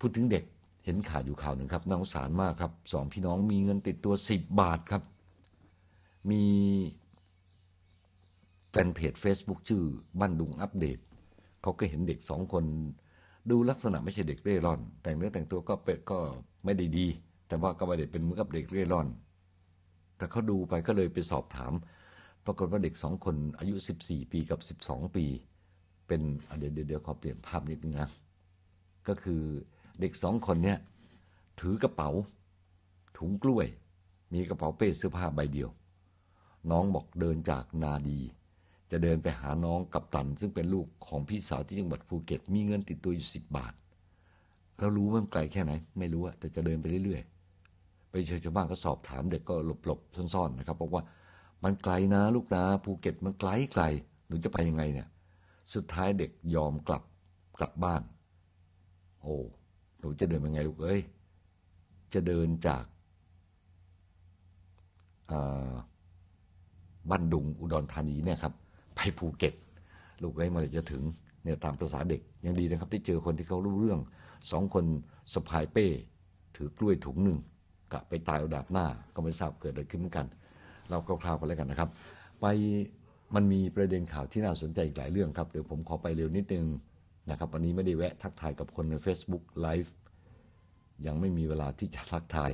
[SPEAKER 1] พูดถึงเด็ก เห็นข่าวอยู่ข่าวหนึ่งครับน่าสงสารมากครับสองพี่น้องมีเงินติดตัวสิบบาทครับ มีแฟนเพจ Facebook ชื่อบ้านดุงอัปเดต เขาก็เห็นเด็กสองคน ดูลักษณะไม่ใช่เด็กเร่ร่อน แต่งเนื้อแต่งตัวก็เป็ดก็ไม่ได้ดี แต่ว่าก็ไม่ได้เป็นเหมือนกับเด็กเร่ร่อน แต่เขาดูไปก็เลยไปสอบถามปรากฏว่าเด็กสองคนอายุ14 ปีกับ12 ปีเป็นเดี๋ยวเดี๋ยวขอเปลี่ยนภาพนิดนึงนะก็คือเด็กสองคนเนี่ยถือกระเป๋า ถุงกล้วย มีกระเป๋าเป้เสื้อผ้าใบเดียว น้องบอกเดินจากนาดี จะเดินไปหาน้องกับตัน ซึ่งเป็นลูกของพี่สาว ที่จังหวัดภูเก็ตมีเงินติดตัวอยู่สิบบาทแล้วรู้ว่ามันไกลแค่ไหน ไม่รู้อะแต่จะเดินไปเรื่อยๆ ไปเชาวบ้านก็สอบถาม เด็กก็หลบๆซ่อนๆนะครับบอกว่ามันไกลนะ ลูกนะภูเก็ตมันไกลไกลหนูจะไปยังไงเนี่ยสุดท้ายเด็กยอมกลับกลับบ้าน โอ้หนูจะเดินยังไงลูกเอ้ยจะเดินจากบ้านดุงอุดรธานีเนี่ยครับไปภูเก็ต ลูกเอ้ยมันจะถึงเนี่ยตามภาษาเด็กยังดีนะครับ ที่เจอคนที่เขารู้เรื่องสองคนสะพายเป้ถือกล้วยถุงหนึ่งกะไปตายอดาบหน้าก็ไม่ทราบเกิดอะไรขึ้นเหมือนกัน เราคร่าวๆกันแล้วกันนะครับ ไปมันมีประเด็นข่าวที่น่าสนใจอีกหลายเรื่องครับ เดี๋ยวผมขอไปเร็วนิดนึงนะครับ วันนี้ไม่ได้แวะทักทายกับคนใน Facebook Live ยังไม่มีเวลาที่จะทักทาย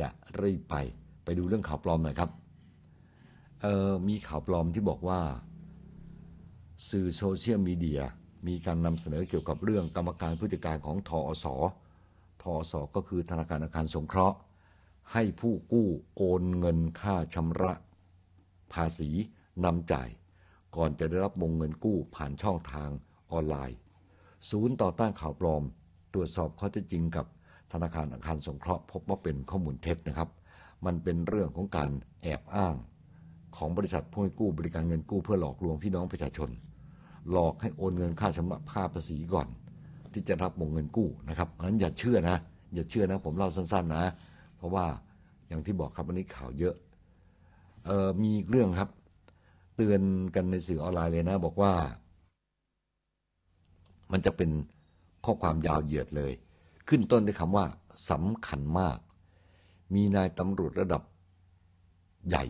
[SPEAKER 1] จะรีบไป ไปดูเรื่องข่าวปลอมหน่อยครับ มีข่าวปลอมที่บอกว่าสื่อโซเชียลมีเดียมีการนำเสนอเกี่ยวกับเรื่องกรรมการผู้จัดการของทอสทอสก็คือธนาคารอาคารสงเคราะห์ ให้ผู้กู้โอนเงินค่าชำระภาษีนำจ่ายก่อนจะได้รับวงเงินกู้ผ่านช่องทางออนไลน์ ศูนย์ต่อต้านข่าวปลอม ตรวจสอบข้อเท็จจริงกับธนาคารอาคารสงเคราะห์พบว่าเป็นข้อมูลเท็จนะครับ มันเป็นเรื่องของการแอบอ้าง ของบริษัทผู้ให้กู้บริการเงินกู้เพื่อหลอกลวงพี่น้องประชาชน หลอกให้โอนเงินค่าชำระค่าภาษีก่อน ที่จะรับวงเงินกู้ นะครับอัะนั้นอย่าเชื่อนะ อย่าเชื่อนะ ผมเล่าสั้นๆนะ เพราะว่าอย่างที่บอกครับวันนี้ข่าวเยอะออมีเรื่องครับเตือนกันในสื่อออนไลน์เลยนะ บอกว่ามันจะเป็นข้อความยาวเหยียดเลย ขึ้นต้นด้วยคำว่าสำคัญมาก มีนายตำรวจระดับใหญ่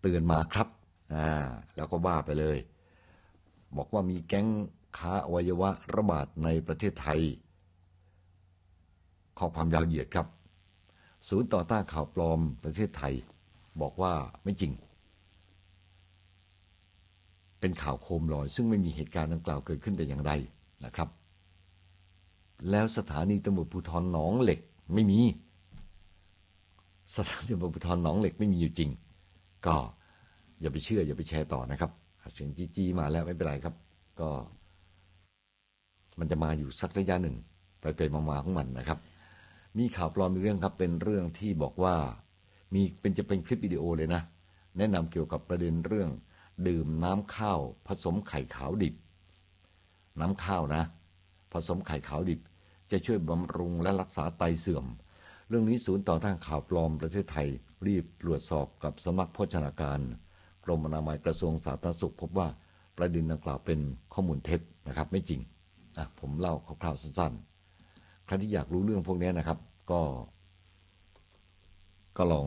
[SPEAKER 1] เตือนมาครับอ่าแล้วก็ว่าไปเลย บอกว่ามีแก๊งค้าอวัยวะระบาดในประเทศไทย ข้อความยาวเหยียดครับ ศูนย์ต่อต้านข่าวปลอมประเทศไทยบอกว่าไม่จริงเป็นข่าวโคมลอยซึ่งไม่มีเหตุการณ์ดังกล่าวเกิดขึ้นแต่อย่างใดนะครับ แล้วสถานีตำรวจภูธรหนองเหล็ก ไม่มี สถานีตำรวจภูธรหนองเหล็กไม่มีอยู่จริง ก็อย่าไปเชื่อ อย่าไปแชร์ต่อนะครับเสียงจี้มาแล้วไม่เป็นไรครับ ก็ มันจะมาอยู่สักระยะหนึ่ง ไปไปมาๆของมันนะครับ มีข่าวปลอมอีเรื่องครับ เป็นเรื่องที่บอกว่ามีเป็นจะเป็นคลิปวิดีโอเลยนะ แนะนำเกี่ยวกับประเด็นเรื่องดื่ม น้ำข้าว ผสมไข่ขาวดิบ น้ำข้าวนะ ผสมไข่ขาวดิบจะช่วยบำรุงและรักษาไตเสื่อม เรื่องนี้ศูนย์ต่อต้านข่าวปลอม ประเทศไทยรีบตรวจสอบกับสมัครโภชนาการ กรมอนามัยกระทรวงสาธารณสุข พบว่าประเด็นดังกล่าวเป็นข้อมูลเท็จนะครับ ไม่จริง อ่ะผมเล่าคร่าวๆสั้นๆ ใครที่อยากรู้เรื่องพวกนี้นะครับก็ก็ลอง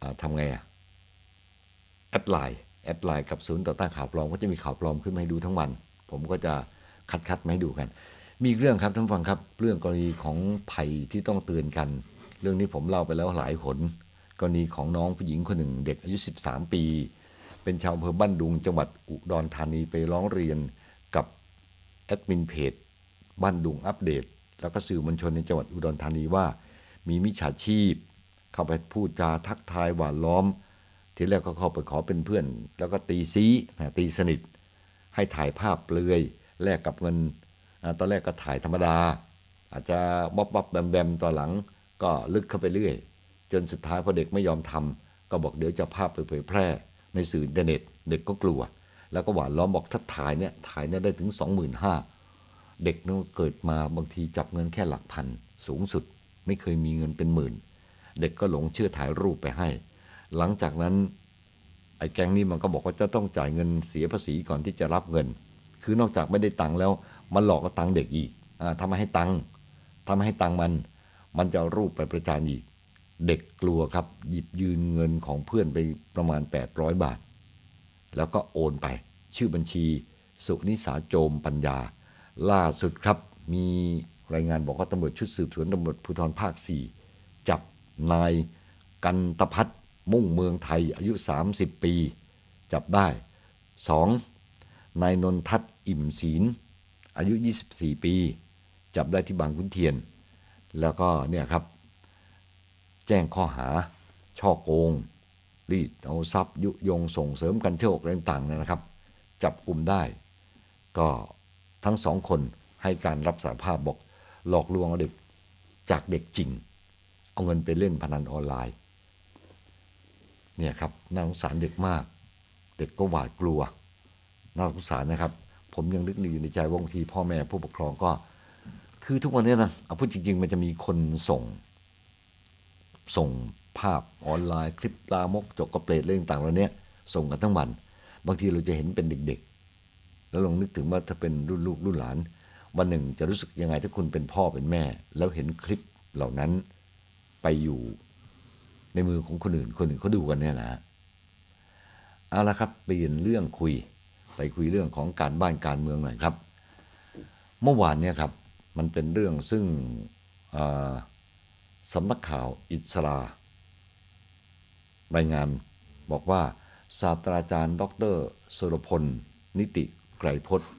[SPEAKER 1] อทำไงอ่ะแอดไลน์แอดไลน์กับศูนย์ต่อต้านข่าวปลอมก็จะมีข่าวปลอมขึ้นมาให้ดูทั้งวัน ผมก็จะคัดคัดมาให้ดูกัน มีเรื่องครับท่านฟังครับ เรื่องกรณีของภัยที่ต้องเตือนกัน เรื่องนี้ผมเล่าไปแล้วหลายหนกรณีของน้องผู้หญิงคนหนึ่งเด็กอายุ13 ปี เป็นชาวอำเภอบ้านดุงจังหวัดอุดรธานีไปร้องเรียนกับแอดมินเพจบ้านดุงอัปเดต แล้วก็สื่อมวลชนในจังหวัดอุดรธานีว่า มีมิจฉาชีพเข้าไปพูดจาทักทายหวานล้อมทีแรกก็เข้าไปขอเป็นเพื่อน แล้วก็ตีซีตีสนิท ให้ถ่ายภาพเปลือย แลกกับเงิน ตอนแรกก็ถ่ายธรรมดา อาจจะบ๊อบบ๊อบแบมแบมต่อหลังก็ลึกเข้าไปเรื่อย จนสุดท้ายพอเด็กไม่ยอมทำ ก็บอกเดี๋ยวจะภาพไปเผยแพร่ในสื่ออินเทอร์เน็ต เด็กก็กลัว แล้วก็หวานล้อมบอกถ้าถ่ายเนี่ยถ่ายเนี่ยได้ถึง 25,000 เด็กนั่นเกิดมาบางทีจับเงินแค่หลักพัน สูงสุดไม่เคยมีเงินเป็นหมื่น เด็กก็หลงเชื่อถ่ายรูปไปให้หลังจากนั้นไอ้แก๊งนี้มันก็บอกว่าจะต้องจ่ายเงินเสียภาษีก่อนที่จะรับเงิน คือนอกจากไม่ได้ตังค์แล้วมันหลอกก็ตังค์เด็กอีกอทำให้ตังค์ทำให้ตังค์มัน มันจะรูปไปประจานอีก เด็กกลัวครับหยิบยืนเงินของเพื่อนไปประมาณ 800 บาท แล้วก็โอนไปชื่อบัญชีสุนิสาโจมปัญญา ล่าสุดครับมีรายงานบอกว่าตำรวจชุดสืบสวนตำรวจภูธรภาค4จับนายกันตพัฒมุ่งเมืองไทยอายุ 30 ปี จับได้ 2. นายนนทัศน์อิ่มศีลอายุ 24 ปี จับได้ที่บางขุนเทียน แล้วก็เนี่ยครับ แจ้งข้อหาช่อโกงรีดเอาทรัพย์ยุยงส่งเสริมกันโชคอะไรต่างๆนะครับ จับกลุ่มได้ ก็ทั้งสองคนให้การรับสารภาพบอกหลอกลวงเด็กจากเด็กจริง เอาเงินไปเล่นพนันออนไลน์เนี่ยครับน่าสงสารเด็กมาก เด็กก็หวาดกลัวน่าสงสารนะครับ ผมยังนึกอยู่ในใจว่าบางทีพ่อแม่ผู้ปกครองก็ คือทุกวันนี้นะเอาพูดจริง ๆ มันจะมีคนส่ง ส่งภาพออนไลน์ คลิปลามกจกกระเปรดเรื่องต่างๆเราเนี้ย ส่งกันทั้งวัน บางทีเราจะเห็นเป็นเด็กๆ แล้วลองนึกถึงว่าถ้าเป็นรุ่นลูกรุ่นหลาน วันหนึ่งจะรู้สึกยังไง ถ้าคุณเป็นพ่อเป็นแม่ แล้วเห็นคลิปเหล่านั้นไปอยู่ในมือของคนอื่น คนอื่นเขาดูกันเนี่ยนะเอาละครับเปลี่ยนเรื่องคุย ไปคุยเรื่องของการบ้านการเมืองหน่อยครับ เมื่อวานเนี่ยครับ มันเป็นเรื่องซึ่งสำนักข่าวอิสรารายงานบอกว่าศาสตราจารย์ ดรสุรพล นิติไกรพจน์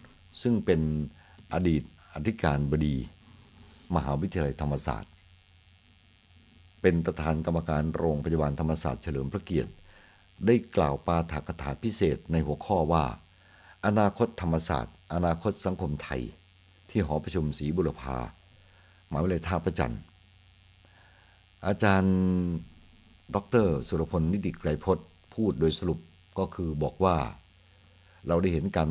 [SPEAKER 1] ซึ่งเป็นอดีตอธิการบดี มหาวิทยาลัยธรรมศาสตร์เป็นประธานกรรมการโรงพยาบาลธรรมศาสตร์เฉลิมพระเกียรติ ได้กล่าวปาฐกถาพิเศษในหัวข้อว่า อนาคตธรรมศาสตร์ อนาคตสังคมไทยที่หอประชุมศรีบุรพาหมาวิยเลยท่าประจันอาจารย์ดรสุรพลนิติไกรพจน์พูดโดยสรุปก็คือบอกว่าเราได้เห็นการ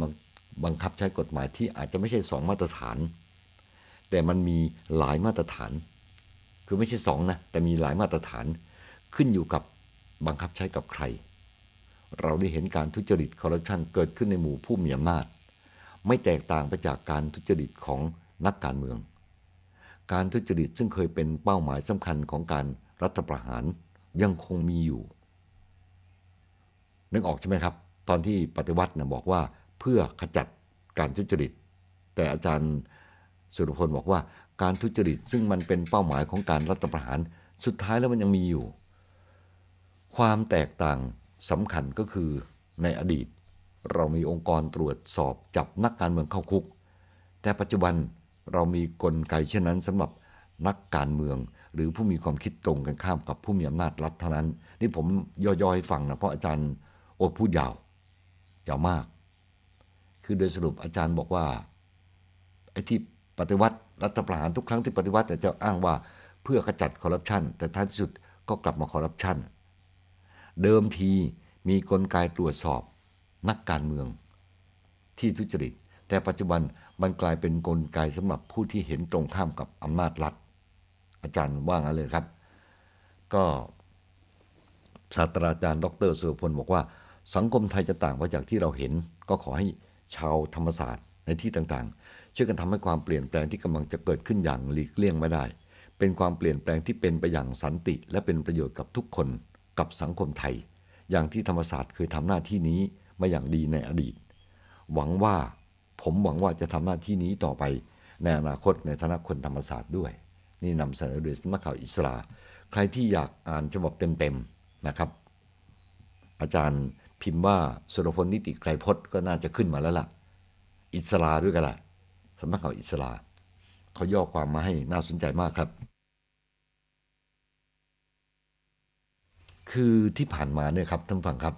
[SPEAKER 1] บังคับใช้กฎหมายที่อาจจะไม่ใช่สองมาตรฐาน แต่มันมีหลายมาตรฐานคือไม่ใช่สองนะแต่มีหลายมาตรฐานขึ้นอยู่กับบังคับใช้กับใคร เราได้เห็นการทุจริตคอร์รัปชันเกิดขึ้นในหมู่ผู้มีอำนาจไม่แตกต่างไปจากการทุจริตของนักการเมือง การทุจริตซึ่งเคยเป็นเป้าหมายสำคัญของการรัฐประหารยังคงมีอยู่นึกออกใช่ไหมครับ ตอนที่ปฏิวัตินะบอกว่าเพื่อขจัดการทุจริตแต่อาจารย์สุรพลบอกว่าการทุจริตซึ่งมันเป็นเป้าหมายของการรัฐประหาร สุดท้ายแล้วมันยังมีอยู่ ความแตกต่างสำคัญก็คือในอดีตเรามีองค์กรตรวจสอบจับนักการเมืองเข้าคุก แต่ปัจจุบันเรามีกลไกเช่นนั้นสำหรับนักการเมือง หรือผู้มีความคิดตรงกันข้ามกับผู้มีอำนาจรัฐเท่านั้น นี่ผมย่อยๆฟังนะเพราะอาจารย์โอพูดยาวยาวมาก คือโดยสรุปอาจารย์บอกว่าไอ้ที่ปฏิวัติรัฐประหารทุกครั้งที่ปฏิวัติจะอ้างว่าเพื่อขจัดคอร์รัปชันแต่ท้ายที่สุดก็กลับมาคอร์รัปชันเดิมทีมีกลไกตรวจสอบนักการเมืองที่ทุจริตแต่ปัจจุบัน มันกลายเป็นนกลไกสำหรับผู้ที่เห็นตรงข้ามกับอำนาจรัฐ อาจารย์ว่างั้นเลยครับ ก็ ศาสตราจารย์ ดรสุรพลบอกว่า สังคมไทยจะต่างไปจากที่เราเห็น ก็ขอให้ชาวธรรมศาสตร์ในที่ต่างๆช่วยกันทำให้ความเปลี่ยนแปลงที่กำลังจะเกิดขึ้นอย่างหลีกเลี่ยงไม่ได้ เป็นความเปลี่ยนแปลงที่เป็นไปอย่างสันติ และเป็นประโยชน์กับทุกคนกับสังคมไทย อย่างที่ธรรมศาสตร์เคยทำหน้าที่นี้มาอย่างดีในอดีต หวังว่าผมหวังว่าจะทำหน้าที่นี้ต่อไป ในอนาคตในฐานะคนธรรมศาสตร์ด้วย นี่นำเสนอโดยสมนครข่าวอิสระใครที่อยากอ่านฉบับเต็มๆนะครับ อาจารย์พิมพ์ว่าสุรพลนิติไกรพจน์ก็น่าจะขึ้นมาแล้วล่ะ อิสระด้วยกันล่ะสำนักข่าวอิสราเขาย่อความมาให้น่าสนใจมากครับ คือที่ผ่านมาเนี่ยครับท่านฟังครับ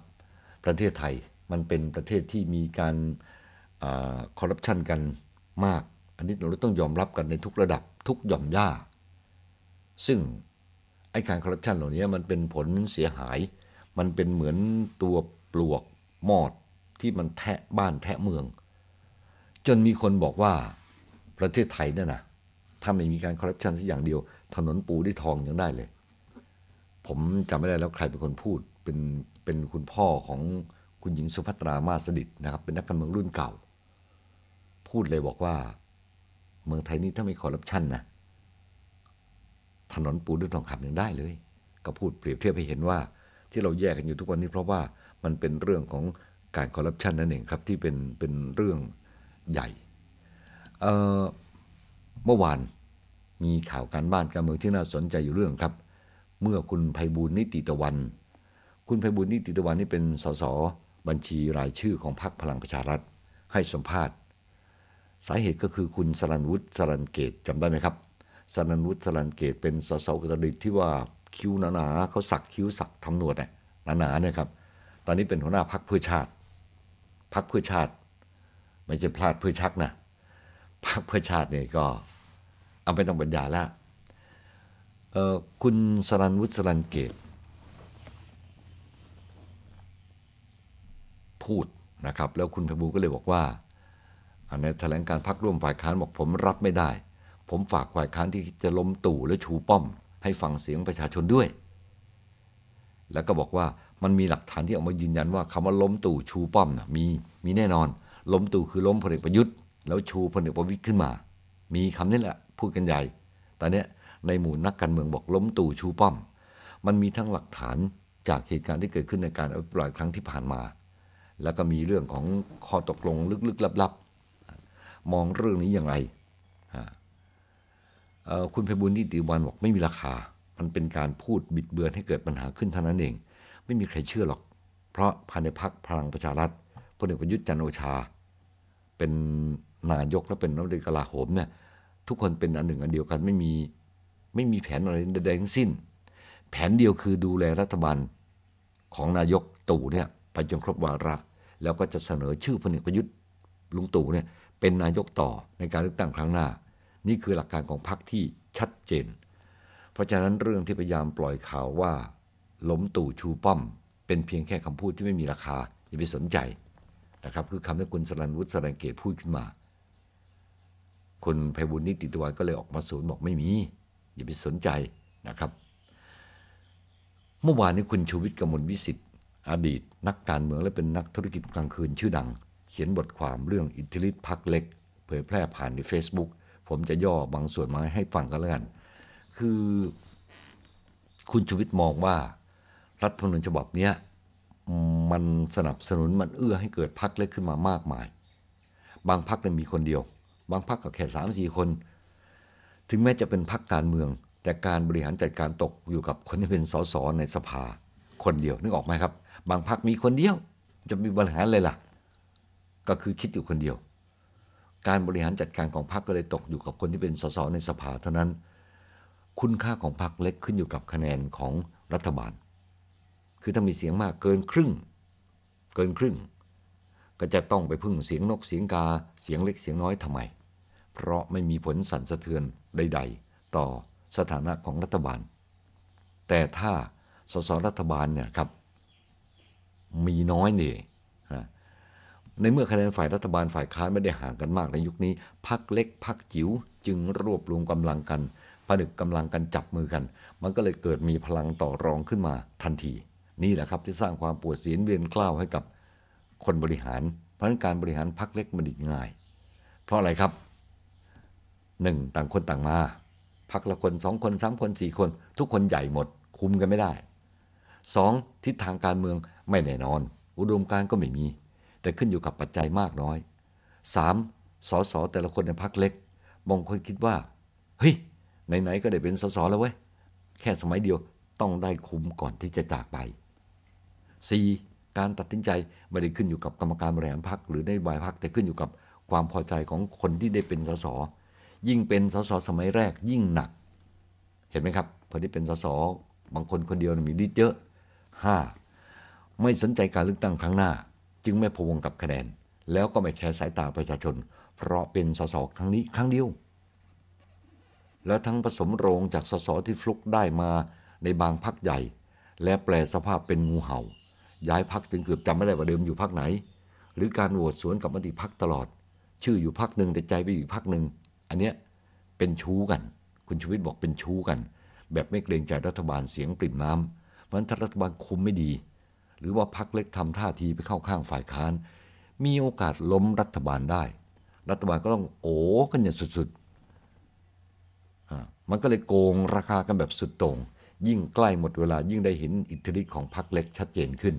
[SPEAKER 1] ประเทศไทยมันเป็นประเทศที่มีการคอร์รัปชันกันมาก อันนี้เราต้องยอมรับกันในทุกระดับทุกหย่อมย่าซึ่งไอ้การคอร์รัปชันเหล่านี้มันเป็นผลเสียหาย มันเป็นเหมือนตัวปลวกมอดที่มันแทะบ้านแทะเมืองจนมีคนบอกว่าประเทศไทยเนี่ยนะถ้าไม่มีการคอร์รัปชันสักอย่างเดียว ถนนปูด้วยทองยังได้เลย ผมจำไม่ได้แล้วใครเป็นคนพูด เป็นเป็นคุณพ่อของคุณหญิงสุภัตรามาสดิตนะครับ เป็นนักการเมืองรุ่นเก่า พูดเลยบอกว่า เมืองไทยนี่ถ้าไม่คอร์รัปชันนะ ถนนปูด้วยทองคำยังได้เลย ก็พูดเปรียบเทียบให้เห็นว่า ที่เราแยกกันอยู่ทุกวันนี้เพราะว่ามันเป็นเรื่องของการคอร์รัปชันนั่นเองครับที่เป็นเป็นเรื่องใหญ่เมื่อวานมีข่าวการบ้านการเมืองที่น่าสนใจอยู่เรื่องครับ เมื่อคุณภัยบูลนิติตะวัน คุณภัยบูลนิติตะวันนี่เป็นสสบัญชีรายชื่อของพรรคพลังประชารัฐให้สัมภาษณ์สาเหตุก็คือคุณสรันวุฒิสรันเกต จำได้ไหมครับสรันวุฒิสรันเกต เป็นสสอุตรดิตที่ว่าคิ้วหนาๆเขาสักคิ้วสักทำหนวดเนี่ยหนาๆเนี่ยครับ ตอนนี้เป็นหัวหน้าพักเพื่อชาติพักเพื่อชาติไม่ใช่พลาดเพื่อชักนะพักเพื่อชาติเนี่ยก็เอาไปต้องบรรยายล้วคุณสรันวุฒิสรันเกต พูดนะครับ แล้วคุณพบูก็เลยบอกว่าในแถลงการพักร่วมฝ่ายค้านบอกผมรับไม่ได้ ผมฝากฝ่ายค้าน ที่จะล้มตู่และชูป้อม ให้ฟังเสียงประชาชนด้วย แล้วก็บอกว่ามันมีหลักฐานที่ออกมายืนยัน ว่าคำว่าล้มตู่ชูป้อมนะมีมีแน่นอนล้มตู่คือล้มพลเอกประยุทธ์ แล้วชูพลเอกประวิตยขึ้นมา มีคำนี้แหละพูดกันใหญ่ ตอนนี้ในหมู่นักการเมืองบอกล้มตู่ชูป้อม มันมีทั้งหลักฐานจากเหตุการณ์ที่เกิดขึ้นในการอภิปรายครั้งที่ผ่านมา แล้วก็มีเรื่องของข้อตกลงลึกๆลับๆ มองเรื่องนี้อย่างไร คุณเพบุญนิติวันบอกไม่มีราคา มันเป็นการพูดบิดเบือนให้เกิดปัญหาขึ้นเท่านั้นเอง ไม่มีใครเชื่อหรอก เพราะภายในพักพลังประชารัฐพลเอกประยุทธ์จันโอชา เป็นนายกและเป็นรัฐมนตรีกลาโหมเนี่ยทุกคนเป็นอันหนึ่งอันเดียวกันไม่มีไม่มีแผนอะไรใดๆทั้งสิ้น แผนเดียวคือดูแลรัฐบาลของนายกตู่เนี่ยไปจนครบวาระแล้วก็จะเสนอชื่อพลเอกประยุทธ์ลุงตู่เนี่ยเป็นนายกต่อในการเลือกตั้งครั้งหน้า นี่คือหลักการของพรรคที่ชัดเจน เพราะฉะนั้นเรื่องที่พยายามปล่อยข่าวว่าล้มตู่ชูป้อม เป็นเพียงแค่คำพูดที่ไม่มีราคา อย่าไปสนใจนะครับคือคำที่คุณสรันวุฒิสรันเกตพูดขึ้นมา คุณไพบุญนิติตวันก็เลยออกมาสวนบอกไม่มี อย่าไปสนใจนะครับ เมื่อวานนี้คุณชูวิทย์กมลวิสิทธิ์อดีต นักการเมืองและเป็นนักธุรกิจกลางคืนชื่อดังเขียนบทความเรื่องอิทธิฤทธิ์พักเล็ก เผยแพร่ผ่านใน Facebook ผมจะย่อบางส่วนมาให้ฟังกันแล้วกัน คือ คุณชูวิทย์มองว่า รัฐธรรมนูญฉบับนี้มันสนับสนุนมันเอื้อให้เกิดพักเล็กขึ้นมามากมาย บางพักเนี่ยมีคนเดียว บางพักก็แค่สามสี่คน ถึงแม้จะเป็นพักการเมือง แต่การบริหารจัดการตกอยู่กับคนที่เป็นสสในสภาคนเดียวนึกออกไหมครับ บางพักมีคนเดียวจะมีบริหารเลยล่ะ ก็คือคิดอยู่คนเดียว การบริหารจัดการของพักก็เลยตกอยู่กับคนที่เป็นสสในสภาเท่านั้น คุณค่าของพักเล็กขึ้นอยู่กับคะแนนของรัฐบาลคือถ้ามีเสียงมากเกินครึ่ง เกินครึ่ง ก็จะต้องไปพึ่งเสียงนก เสียงกา เสียงเล็ก เสียงน้อยทำไม เพราะไม่มีผลสั่นสะเทือนใด ๆ ต่อสถานะของรัฐบาล แต่ถ้าสสรัฐบาลเนี่ยครับ มีน้อยนี่ในเมื่อคะแนนฝ่ายรัฐบาลฝ่ายค้านไม่ได้ห่างกันมาก ในยุคนี้ พักเล็กพักจิ๋วจึงรวบรวมกำลังกัน ผนึกกำลังกันจับมือกัน มันก็เลยเกิดมีพลังต่อรองขึ้นมาทันทีนี่แหละครับที่สร้างความปวดเสียนเวียนกล้าวให้กับคนบริหาร เพราะนั้นการบริหารพักเล็กมันดีง่ายเพราะอะไรครับหนึ่งต่างคนต่างมาพักละคนสองคนสามคนสี่คนทุกคนใหญ่หมดคุมกันไม่ได้สองทิศทางการเมืองไม่แน่นอน อุดมการก็ไม่มี แต่ขึ้นอยู่กับปัจจัยมากน้อยสามสอสอแต่ละคนในพักเล็กบางคนคิดว่าเฮ้ยไหนๆก็ได้เป็นสอสอแล้วเว้ยแค่สมัยเดียวต้องได้คุมก่อนที่จะจากไป C การตัดสินใจไม่ได้ขึ้นอยู่กับกรรมการบริหารพักหรือนโยบายพักแต่ขึ้นอยู่กับความพอใจของคนที่ได้เป็นสส ยิ่งเป็นสส สมัยแรกยิ่งหนัก เห็นไหมครับพอที่เป็นสส บางคนคนเดียวมีดีิเยอะห้าไม่สนใจการเลือกตั้งครั้งหน้า จึงไม่พวงกับคะแนน แล้วก็ไม่แคร์สายตาประชาชน เพราะเป็นสส ครั้งนี้ครั้งเดียว และทั้งผสมโรงจากสส ที่ฟลุกได้มาในบางพักใหญ่ และแปลสภาพเป็นงูเห่าย้ายพักจนเกือบจำไม่ได้ว่าเดิมอยู่พักไหน หรือการโหวตสวนกับมติพักตลอด ชื่ออยู่พักหนึ่งแต่ใจไปอยู่พักหนึ่ง อันเนี้ยเป็นชู้กัน คุณชูวิทย์บอกเป็นชู้กัน แบบไม่เกรงใจรัฐบาลเสียงปริ่มน้ำมันถ้ารัฐบาลคุมไม่ดี หรือว่าพักเล็กทำท่าทีไปเข้าข้างฝ่ายค้าน มีโอกาสล้มรัฐบาลได้ รัฐบาลก็ต้องโอ้กันอย่างสุดๆมันก็เลยโกงราคากันแบบสุดโต่งยิ่งใกล้หมดเวลายิ่งได้เห็นอิทธิฤทธิ์ของพรรคเล็กชัดเจนขึ้น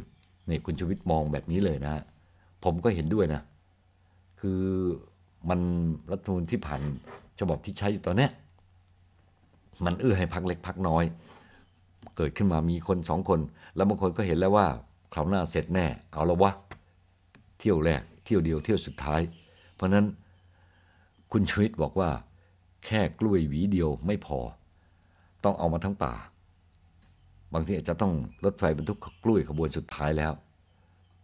[SPEAKER 1] นี่คุณชูวิทย์มองแบบนี้เลยนะผมก็เห็นด้วยนะ คือมันรัฐมนูญที่ผ่านฉบับที่ใช้อยู่ตอนนี้มันเอื้อให้พักเล็กพักน้อย เกิดขึ้นมามีคนสองคน แล้วบางคนก็เห็นแล้วว่าคราวหน้าเสร็จแน่เอาละวะเที่ยวแรก เที่ยวเดียวเที่ยวสุดท้าย เพราะนั้น คุณชูวิทย์บอกว่า แค่กล้วยหวีเดียวไม่พอ ต้องเอามาทั้งป่าบางทีอาจจะต้องรถไฟบรรทุกกล้วยขบวนสุดท้ายแล้ว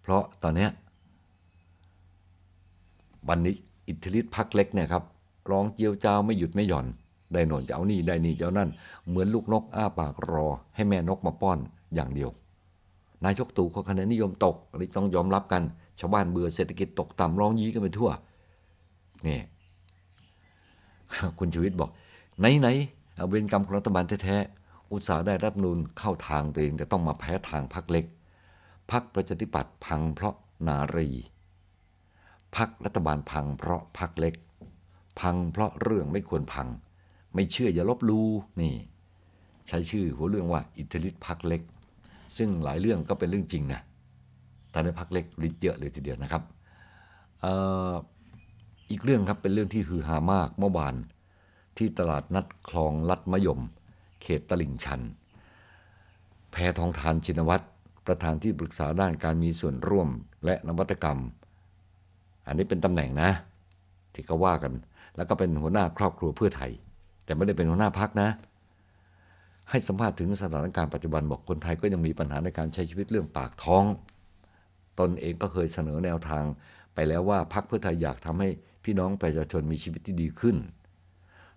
[SPEAKER 1] เพราะตอนนี้วันนี้อิทธิฤทธิ์พักเล็กเนี่ยครับ ร้องเจียวเจ้าไม่หยุดไม่หย่อนได้หนนจะเอานี่ ได้นี่จะเอานั่น เหมือนลูกนกอ้าปากรอ ให้แม่นกมาป้อนอย่างเดียว นายกตู่ก็คะแนนนิยมตกหรือต้องยอมรับกัน ชาวบ้านเบื่อเศรษฐกิจตกต่ำ ร้องยี้กันไปทั่ว นี่คุณชีวิตบอกไหนไหนเอาเวรกรรมของรัฐบาลแท้อุตสาห์ได้รับนูนเข้าทางตัวเองแต่ต้องมาแพ้ทางพักเล็ก พักประชาธิปัตย์พัง เพราะนารีพักรัฐบาลพังเพราะพักเล็กพังเพราะเรื่องไม่ควรพัง ไม่เชื่ออย่าลบลูนี่ ใช้ชื่อหัวเรื่องว่าอิทธิฤทธิพักเล็ก ซึ่งหลายเรื่องก็เป็นเรื่องจริงนะตอนนี้พักเล็กฤทธิ์เยอะเลยทีเดียวนะครับออีกเรื่องครับเป็นเรื่องที่ฮือฮามากเมื่อวาน ที่ตลาดนัดคลองลัดมะยมเขตตลิ่งชัน แพทองทานชินวัตรประธานที่ปรึกษาด้านการมีส่วนร่วมและนวัตกรรม อันนี้เป็นตำแหน่งนะที่เขาว่ากัน แล้วก็เป็นหัวหน้าครอบครัวเพื่อไทย แต่ไม่ได้เป็นหัวหน้าพักนะ ให้สัมภาษณ์ถึงสถานการณ์ปัจจุบัน บอกคนไทยก็ยังมีปัญหาในการใช้ชีวิตเรื่องปากท้อง ตนเองก็เคยเสนอแนวทางไปแล้วว่าพักเพื่อไทยอยากทำให้พี่น้องประชาชนมีชีวิตที่ดีขึ้น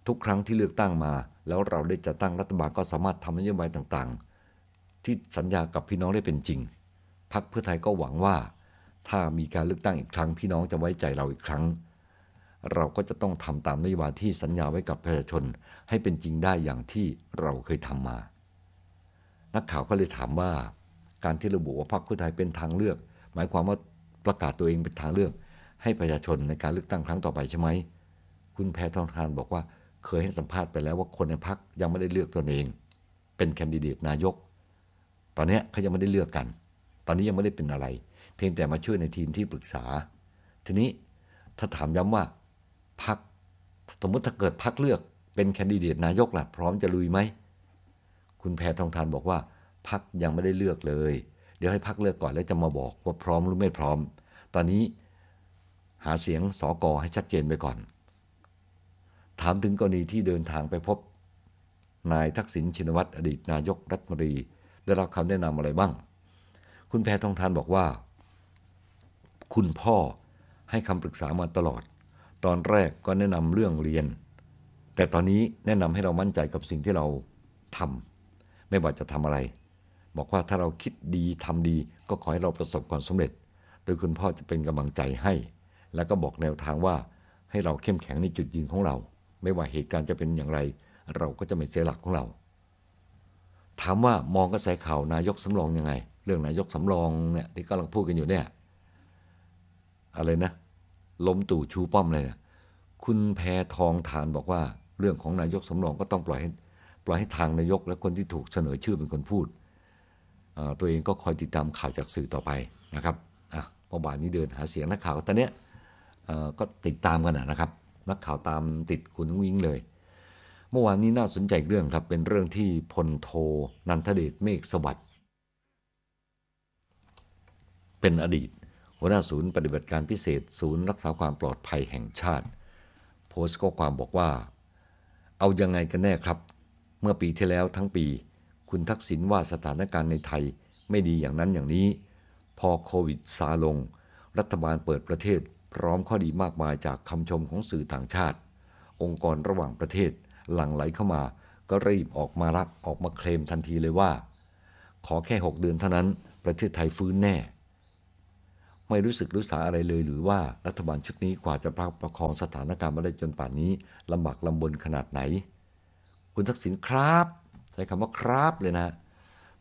[SPEAKER 1] ทุกครั้งที่เลือกตั้งมา แล้วเราได้จะตั้งรัฐบาลก็สามารถทำนโยบายต่างๆ ที่สัญญากับพี่น้องได้เป็นจริง พักเพื่อไทยก็หวังว่า ถ้ามีการเลือกตั้งอีกครั้งพี่น้องจะไว้ใจเราอีกครั้ง เราก็จะต้องทำตามนโยบายที่สัญญาไว้กับประชาชนให้เป็นจริงได้อย่างที่เราเคยทำมา นักข่าวก็เลยถามว่า การที่ระบุว่าพรรคเพื่อไทยเป็นทางเลือก หมายความว่าประกาศตัวเองเป็นทางเลือก ให้ประชาชนในการเลือกตั้งครั้งต่อไปใช่ไหมคุณแพทองทานบอกว่าเคยให้สัมภาษณ์ไปแล้วว่าคนในพักยังไม่ได้เลือกตนเอง เป็นแคนดิเดตนายก ตอนนี้เขายังไม่ได้เลือกกัน ตอนนี้ยังไม่ได้เป็นอะไร เพียงแต่มาช่วยในทีมที่ปรึกษา ทีนี้ถ้าถามย้ำว่าพักสมมติถ้าเกิดพักเลือกเป็นแคนดิเดตนายกล่ะพร้อมจะลุยไหมคุณแพทองทานบอกว่าพักยังไม่ได้เลือกเลย เดี๋ยวให้พักเลือกก่อนแล้วจะมาบอกว่าพร้อมหรือไม่พร้อม ตอนนี้หาเสียงสอกอให้ชัดเจนไปก่อนถามถึงกรณีที่เดินทางไปพบ นายทักษิณชินวัตรอดีตนายกรัฐมนตรีได้รับคำแนะนำอะไรบ้าง คุณแพทองทานบอกว่า คุณพ่อให้คำปรึกษามาตลอด ตอนแรกก็แนะนำเรื่องเรียน แต่ตอนนี้แนะนำให้เรามั่นใจกับสิ่งที่เราทำไม่ว่าจะทำอะไร บอกว่าถ้าเราคิดดีทำดีก็ขอให้เราประสบความสำเร็จ โดยคุณพ่อจะเป็นกำลังใจให้ แล้วก็บอกแนวทางว่าให้เราเข้มแข็งในจุดยืนของเราไม่ว่าเหตุการณ์จะเป็นอย่างไร เราก็จะไม่เสียหลักของเรา ถามว่ามองกระแสข่าวนายกสำรองยังไงเรื่องนายกสำรองเนี่ยที่กำลังพูดกันอยู่เนี่ยอะไรนะ ล้มตู่ชูป้อมเลยนะคุณแพทองทานบอกว่า เรื่องของนายกสำรองก็ต้องปล่อยให้ปล่อยให้ทางนายกและคนที่ถูกเสนอชื่อเป็นคนพูดตัวเองก็คอยติดตามข่าวจากสื่อต่อไปนะครับอ่ะพอบ่านนี้เดินหาเสียงนักข่าวตอนเนี้ยก็ติดตามกันนะครับนักข่าวตามติดคุณวิ้งเลย เมื่อวานนี้น่าสนใจเรื่องครับเป็นเรื่องที่พลโท นันทเดชเมฆสวัสดิ์เป็นอดีต หัวหน้าศูนย์ปฏิบัติการพิเศษ ศูนย์รักษาความปลอดภัยแห่งชาติ โพสต์ข้อความบอกว่า เอายังไงกันแน่ครับ เมื่อปีที่แล้วทั้งปี คุณทักษิณว่าสถานการณ์ในไทยไม่ดีอย่างนั้นอย่างนี้ พอโควิดซาลง รัฐบาลเปิดประเทศพร้อมข้อดีมากมายจากคำชมของสื่อต่างชาติ องค์กรระหว่างประเทศหลั่งไหลเข้ามา ก็รีบออกมารับออกมาเคลมทันทีเลยว่า ขอแค่ 6 เดือนเท่านั้น ประเทศไทยฟื้นแน่ ไม่รู้สึกรู้สาอะไรเลยหรือว่ารัฐบาลชุดนี้กว่าจะประประคองสถานการณ์มาได้จนป่านนี้ลำบากลำบนขนาดไหน คุณทักษิณครับใช้คำว่าครับเลยนะ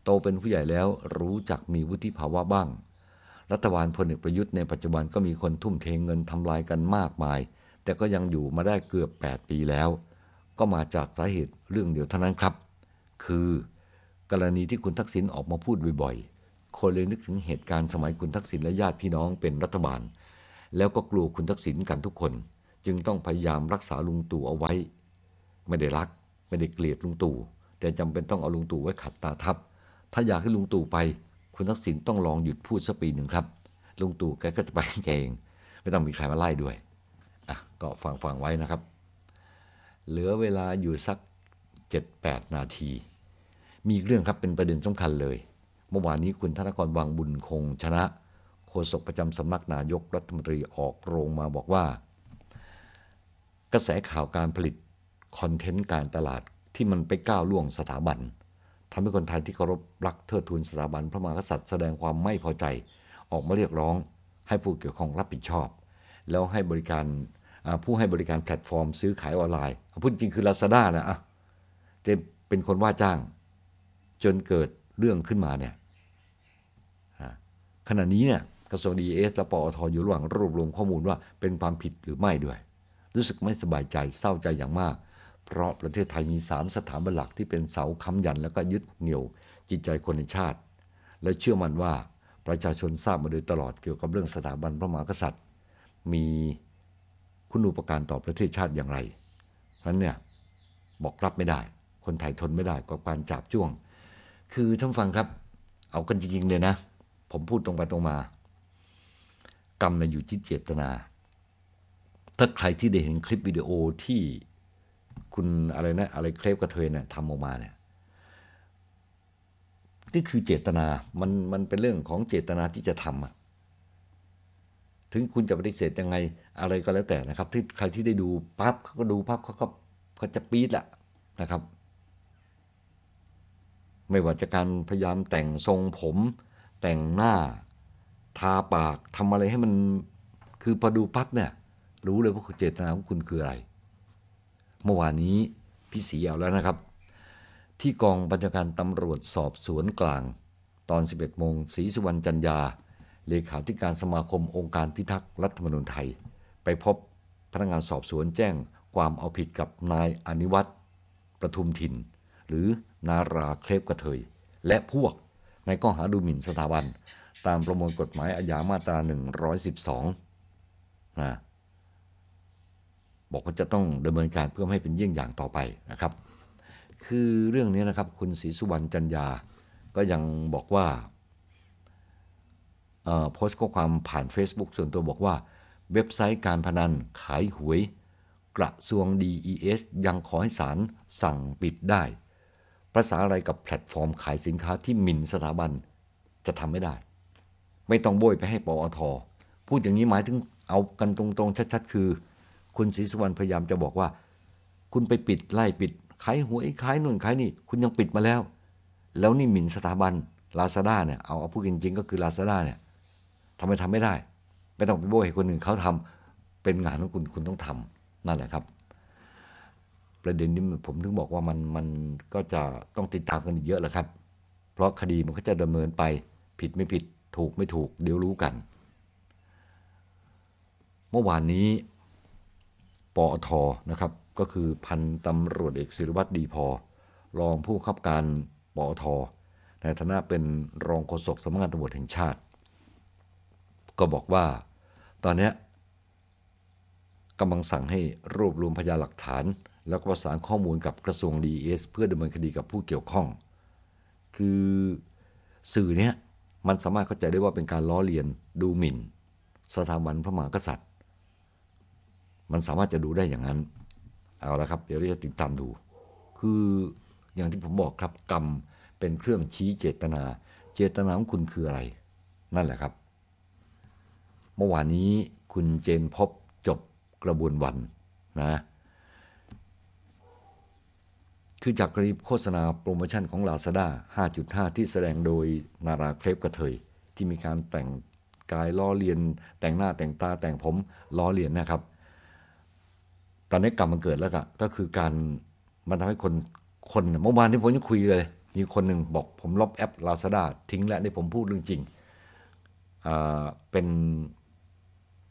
[SPEAKER 1] โตเป็นผู้ใหญ่แล้วรู้จักมีวุฒิภาวะบ้างรัฐบาลพลเอกประยุทธ์ในปัจจุบันก็มีคนทุ่มเทเงินทำลายกันมากมาย แต่ก็ยังอยู่มาได้เกือบ 8 ปีแล้ว ก็มาจากสาเหตุเรื่องเดียวเท่านั้นครับ คือ กรณีที่คุณทักษิณออกมาพูดบ่อยๆ คนเลยนึกถึงเหตุการณ์สมัยคุณทักษิณและญาติพี่น้องเป็นรัฐบาล แล้วก็กลัวคุณทักษิณกันทุกคน จึงต้องพยายามรักษาลุงตู่เอาไว้ ไม่ได้รัก ไม่ได้เกลียดลุงตู่แต่จำเป็นต้องเอาลุงตู่ไว้ขัดตาทับถ้าอยากให้ลุงตู่ไปคุณทักษิณต้องลองหยุดพูดสักปีหนึ่งครับลุงตู่แกก็จะไปเอง ไม่ต้องมีใครมาไล่ด้วย อ่ะ ก็ฟังฟังไว้นะครับ เหลือเวลาอยู่สัก 7-8 นาที มีเรื่องครับเป็นประเด็นสำคัญเลย เมื่อวานนี้คุณธนกรวังบุญคงชนะโฆษกประจำสำนักนายกรัฐมนตรีออกโรงมาบอกว่า กระแสข่าวการผลิต คอนเทนต์การตลาดที่มันไปก้าวล่วงสถาบันทำให้คนไทยที่เคารพรักเทิดทูนสถาบันพระมหากษัตริย์แสดงความไม่พอใจออกมาเรียกร้องให้ผู้เกี่ยวข้องรับผิดชอบ แล้วให้บริการผู้ให้บริการแพลตฟอร์มซื้อขายออนไลน์พูดจริงคือลาซาด้านะอ่ะจะเป็นคนว่าจ้าง จนเกิดเรื่องขึ้นมาเนี่ยขณะนี้เนี่ยกระทรวงดีเอสและปอทอยู่ระหว่างรวบรวมข้อมูลว่าเป็นความผิดหรือไม่ด้วย รู้สึกไม่สบายใจเศร้าใจอย่างมากเพราะประเทศไทยมีสามสถาบันหลักที่เป็นเสาค้ำยันและก็ยึดเหนี่ยวจิตใจคนในชาติ และเชื่อมั่นว่าประชาชนทราบมาโดยตลอดเกี่ยวกับเรื่องสถาบันพระมหากษัตริย์ มีคุณูปการต่อประเทศชาติอย่างไรเพราะนั้นเนี่ยบอกรับไม่ได้ คนไทยทนไม่ได้กับการจับจ้วง คือท่านฟังครับ เอากันจริงๆเลยนะ ผมพูดตรงไปตรงมา กรรมนะอยู่ที่เจตนาถ้าใครที่ได้เห็นคลิปวิดีโอที่คุณอะไรนะอะไรเคลฟกระเทยเนี่ยทำออกมาเนี่ยนี่คือเจตนา มันมันเป็นเรื่องของเจตนาที่จะทำอะถึงคุณจะปฏิเสธยังไง อะไรก็แล้วแต่นะครับที่ใครที่ได้ดูปั๊บเขาก็ดูปั๊บเขาก็เขาจะปี๊ดแหละนะครับ ไม่ว่าจะการพยายามแต่งทรงผม แต่งหน้าทาปากทำอะไรให้มันคือพอดูปั๊บเนี่ย รู้เลยว่าเจตนาของคุณคืออะไรเมื่อวานนี้พี่สีเอาแล้วนะครับ ที่กองบัญชาการตำรวจสอบสวนกลางตอน 11 โมงศรีสุวรรณจันยาเลขาธิการสมาคมองค์การพิทักษ์รัฐธรรมนูญไทย ไปพบพนักงานสอบสวนแจ้งความเอาผิดกับนายอนิวัตรประทุมถิ่นหรือนาราเคลบกระเทย และพวกในข้อหาดูหมิ่นสถาบันตามประมวลกฎหมายอาญามาตรา 112 นะบอกว่าจะต้องดำเนินการเพื่อให้เป็นเยี่ยงอย่างต่อไปนะครับ คือเรื่องนี้นะครับคุณศรีสุวรรณจันยาก็ยังบอกว่าโพสต์ข้อความผ่าน Facebook ส่วนตัวบอกว่าเว็บไซต์การพนันขายหวยกระทรวง DES ยังขอให้ศาลสั่งปิดได้ภาษาอะไรกับแพลตฟอร์มขายสินค้าที่หมิ่นสถาบันจะทำไม่ได้ ไม่ต้องโบยไปให้ปอทพูดอย่างนี้หมายถึงเอากันตรงๆชัดๆคือคุณศรีสุวรรณพยายามจะบอกว่า คุณไปปิดไล่ปิดขายหวยขายนู่นขายนี่ คุณยังปิดมาแล้ว แล้วนี่หมิ่นสถาบันลาซาด้าเนี่ยเอาเอาพูดจริงๆก็คือลาซาด้าเนี่ยทำไมทำไม่ได้ ไม่ต้องไปโบ้ให้คนอื่นเขาทำ เป็นงานของคุณคุณต้องทำ นั่นแหละครับ ประเด็นนี้ผมถึงบอกว่ามันมันก็จะต้องติดตามกันเยอะแหละครับ เพราะคดีมันก็จะดำเนินไป ผิดไม่ผิดถูกไม่ถูก เดี๋ยวรู้กัน เมื่อวานนี้ปอทนะครับ ก็คือพันตำรวจเอกศิริวัตรดีพอรองผู้ขับการปอทในฐานะเป็นรองโฆษกสำนักงานตำรวจแห่งชาติ ก็บอกว่าตอนนี้กำลังสั่งให้รวบรวมพยานหลักฐาน แล้วก็ประสานข้อมูลกับกระทรวงดีเอสเพื่อดำเนินคดีกับผู้เกี่ยวข้อง คือสื่อเนี้ย มันสามารถเข้าใจได้ว่าเป็นการล้อเลียนดูหมิ่น สถาบันพระมหากษัตริย์มันสามารถจะดูได้อย่างนั้น เอาละครับ เดี๋ยวเราจะติดตามดู คืออย่างที่ผมบอกครับกรรมเป็นเครื่องชี้เจตนา เจตนาของคุณคืออะไร นั่นแหละครับ เมื่อวานนี้คุณเจนพบจบกระบวนวันนะ คือจากกรีโฆษณาโปรโมชั่นของลาซาด้า5.5 ที่แสดงโดยนาราเครปกระเทย ที่มีการแต่งกายล้อเลียน แต่งหน้าแต่งตาแต่งผมล้อเลียนนะครับตอนนี้กลับมาเกิดแล้วก็ก็คือการมันทำให้คน คนเมื่อวานที่ผมยังคุยเลย มีคนหนึ่งบอกผมลบแอปลาซาด้าทิ้ง แล้วนี่ผมพูดเรื่องจริงเป็น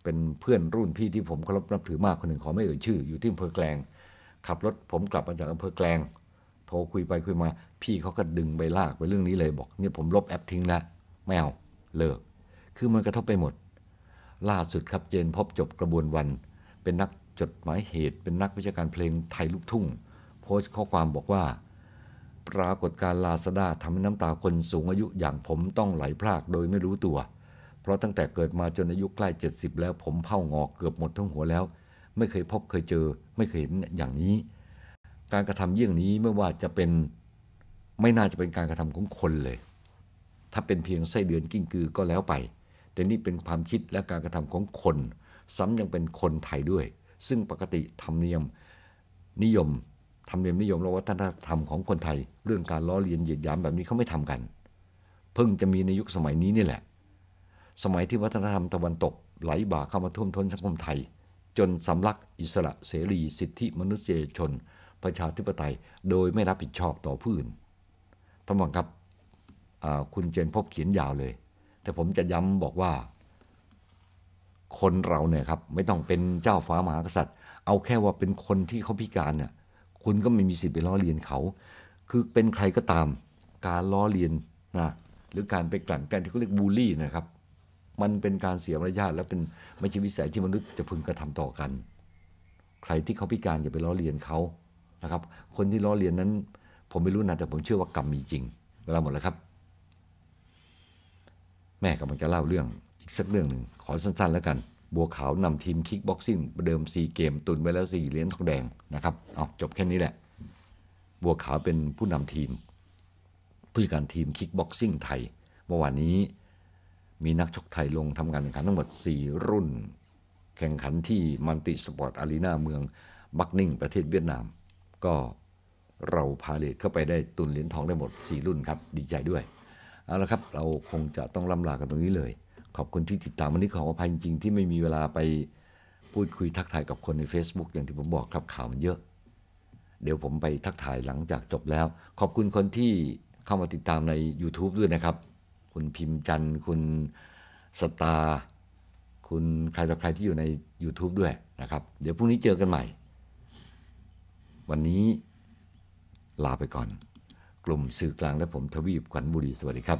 [SPEAKER 1] เป็นเพื่อนรุ่นพี่ที่ผมเคารพนับถือมากคนหนึ่งขอไม่เอ่ยชื่อ อยู่ที่อำเภอแกลง ขับรถผมกลับมาจากอำเภอแกลง โทรคุยไปคุยมา พี่เขาก็ดึงไปลากไปเรื่องนี้เลยบอกเนี่ยผมลบแอปทิ้งแล้ว ไม่เอาเลิก คือมันกระทบไปหมด ล่าสุดครับเจนพบจบกระบวนวันเป็นนักจดหมายเหตุเป็นนักวิชาการเพลงไทยลูกทุ่ง โพสต์ข้อความบอกว่า ปรากฏการลาซาด้าทำให้น้ำตาคนสูงอายุอย่างผมต้องไหลพราก โดยไม่รู้ตัว เพราะตั้งแต่เกิดมาจนอายุใกล้ 70 แล้วผมเผ่างอกเกือบหมดทั้งหัวแล้ว ไม่เคยพบเคยเจอไม่เคยเห็นอย่างนี้ การกระทำเยี่ยงนี้ไม่ว่าจะเป็นไม่น่าจะเป็นการกระทำของคนเลย ถ้าเป็นเพียงไส้เดือนกิ้งกือก็แล้วไป แต่นี่เป็นความคิดและการกระทำของคน ซ้ำยังเป็นคนไทยด้วยซึ่งปกติธรรมเนียมนิยมธรรมเนียม นิยมและวัฒนธรรมของคนไทย เรื่องการล้อเลียนเหยียดหยามแบบนี้เขาไม่ทำกัน เพิ่งจะมีในยุคสมัยนี้นี่แหละ สมัยที่วัฒนธรรมตะวันตก ไหลบ่าเข้ามาท่วมท้นสังคมไทย จนสำลักอิสระเสรี สิทธิมนุษยชน ประชาธิปไตยโดยไม่รับผิดชอบต่อผู้อื่นท่านบังครับคุณเจนพบเขียนยาวเลย แต่ผมจะย้ำบอกว่าคนเราเนี่ยครับไม่ต้องเป็นเจ้าฟ้ามหากษัตริย์ เอาแค่ว่าเป็นคนที่เขาพิการเนี่ยคุณก็ไม่มีสิทธิ์ไปล้อเลียนเขาคือเป็นใครก็ตามการล้อเลียนนะหรือการไปกลั่นแกล้งที่เขาเรียกบูลลี่นะครับมันเป็นการเสียมารยาทและเป็นไม่ใช่วิสัยที่มนุษย์จะพึงกระทำต่อกัน ใครที่เขาพิการอย่าไปล้อเลียนเขานะครับ คนที่ล้อเลียนนั้น ผมไม่รู้นะแต่ผมเชื่อว่ากรรมมีจริงเวลาหมดแล้วครับ แม่กำลังจะเล่าเรื่องสักเรื่องหนึ่งขอสั้นๆแล้วกัน บัวขาวนำทีมคิกบ็อกซิ่งเดิมสีเกมตุนไว้แล้วสี่เหรียญทองแดงนะครับเอาจบแค่นี้แหละ บัวขาวเป็นผู้นำทีมผู้การทีมคิกบ็อกซิ่งไทย เมื่อวานนี้มีนักชกไทยลงทำการแข่งขันทั้งหมด 4 รุ่น แข่งขันที่มันติสปอร์ตอารีนาเมืองบักนิ่งประเทศเวียดนาม ก็เราพาเลทเข้าไปได้ตุนเหรียญทองได้หมด 4 รุ่นครับ ดีใจด้วย เอาละครับ เราคงจะต้องล่ำลากันตรงนี้เลยขอบคุณที่ติดตามวันนี้ขออภัยจริงๆที่ไม่มีเวลาไปพูดคุยทักทายกับคนใน Facebook อย่างที่ผมบอกครับข่าวมันเยอะ เดี๋ยวผมไปทักทายหลังจากจบแล้ว ขอบคุณคนที่เข้ามาติดตามใน YouTube ด้วยนะครับ คุณพิมพ์จันคุณสตาคุณใครต่อใครที่อยู่ใน YouTube ด้วยนะครับเดี๋ยวพรุ่งนี้เจอกันใหม่ วันนี้ลาไปก่อน กลุ่มสื่อกลาง และผมทวีปขวัญบุรีสวัสดีครับ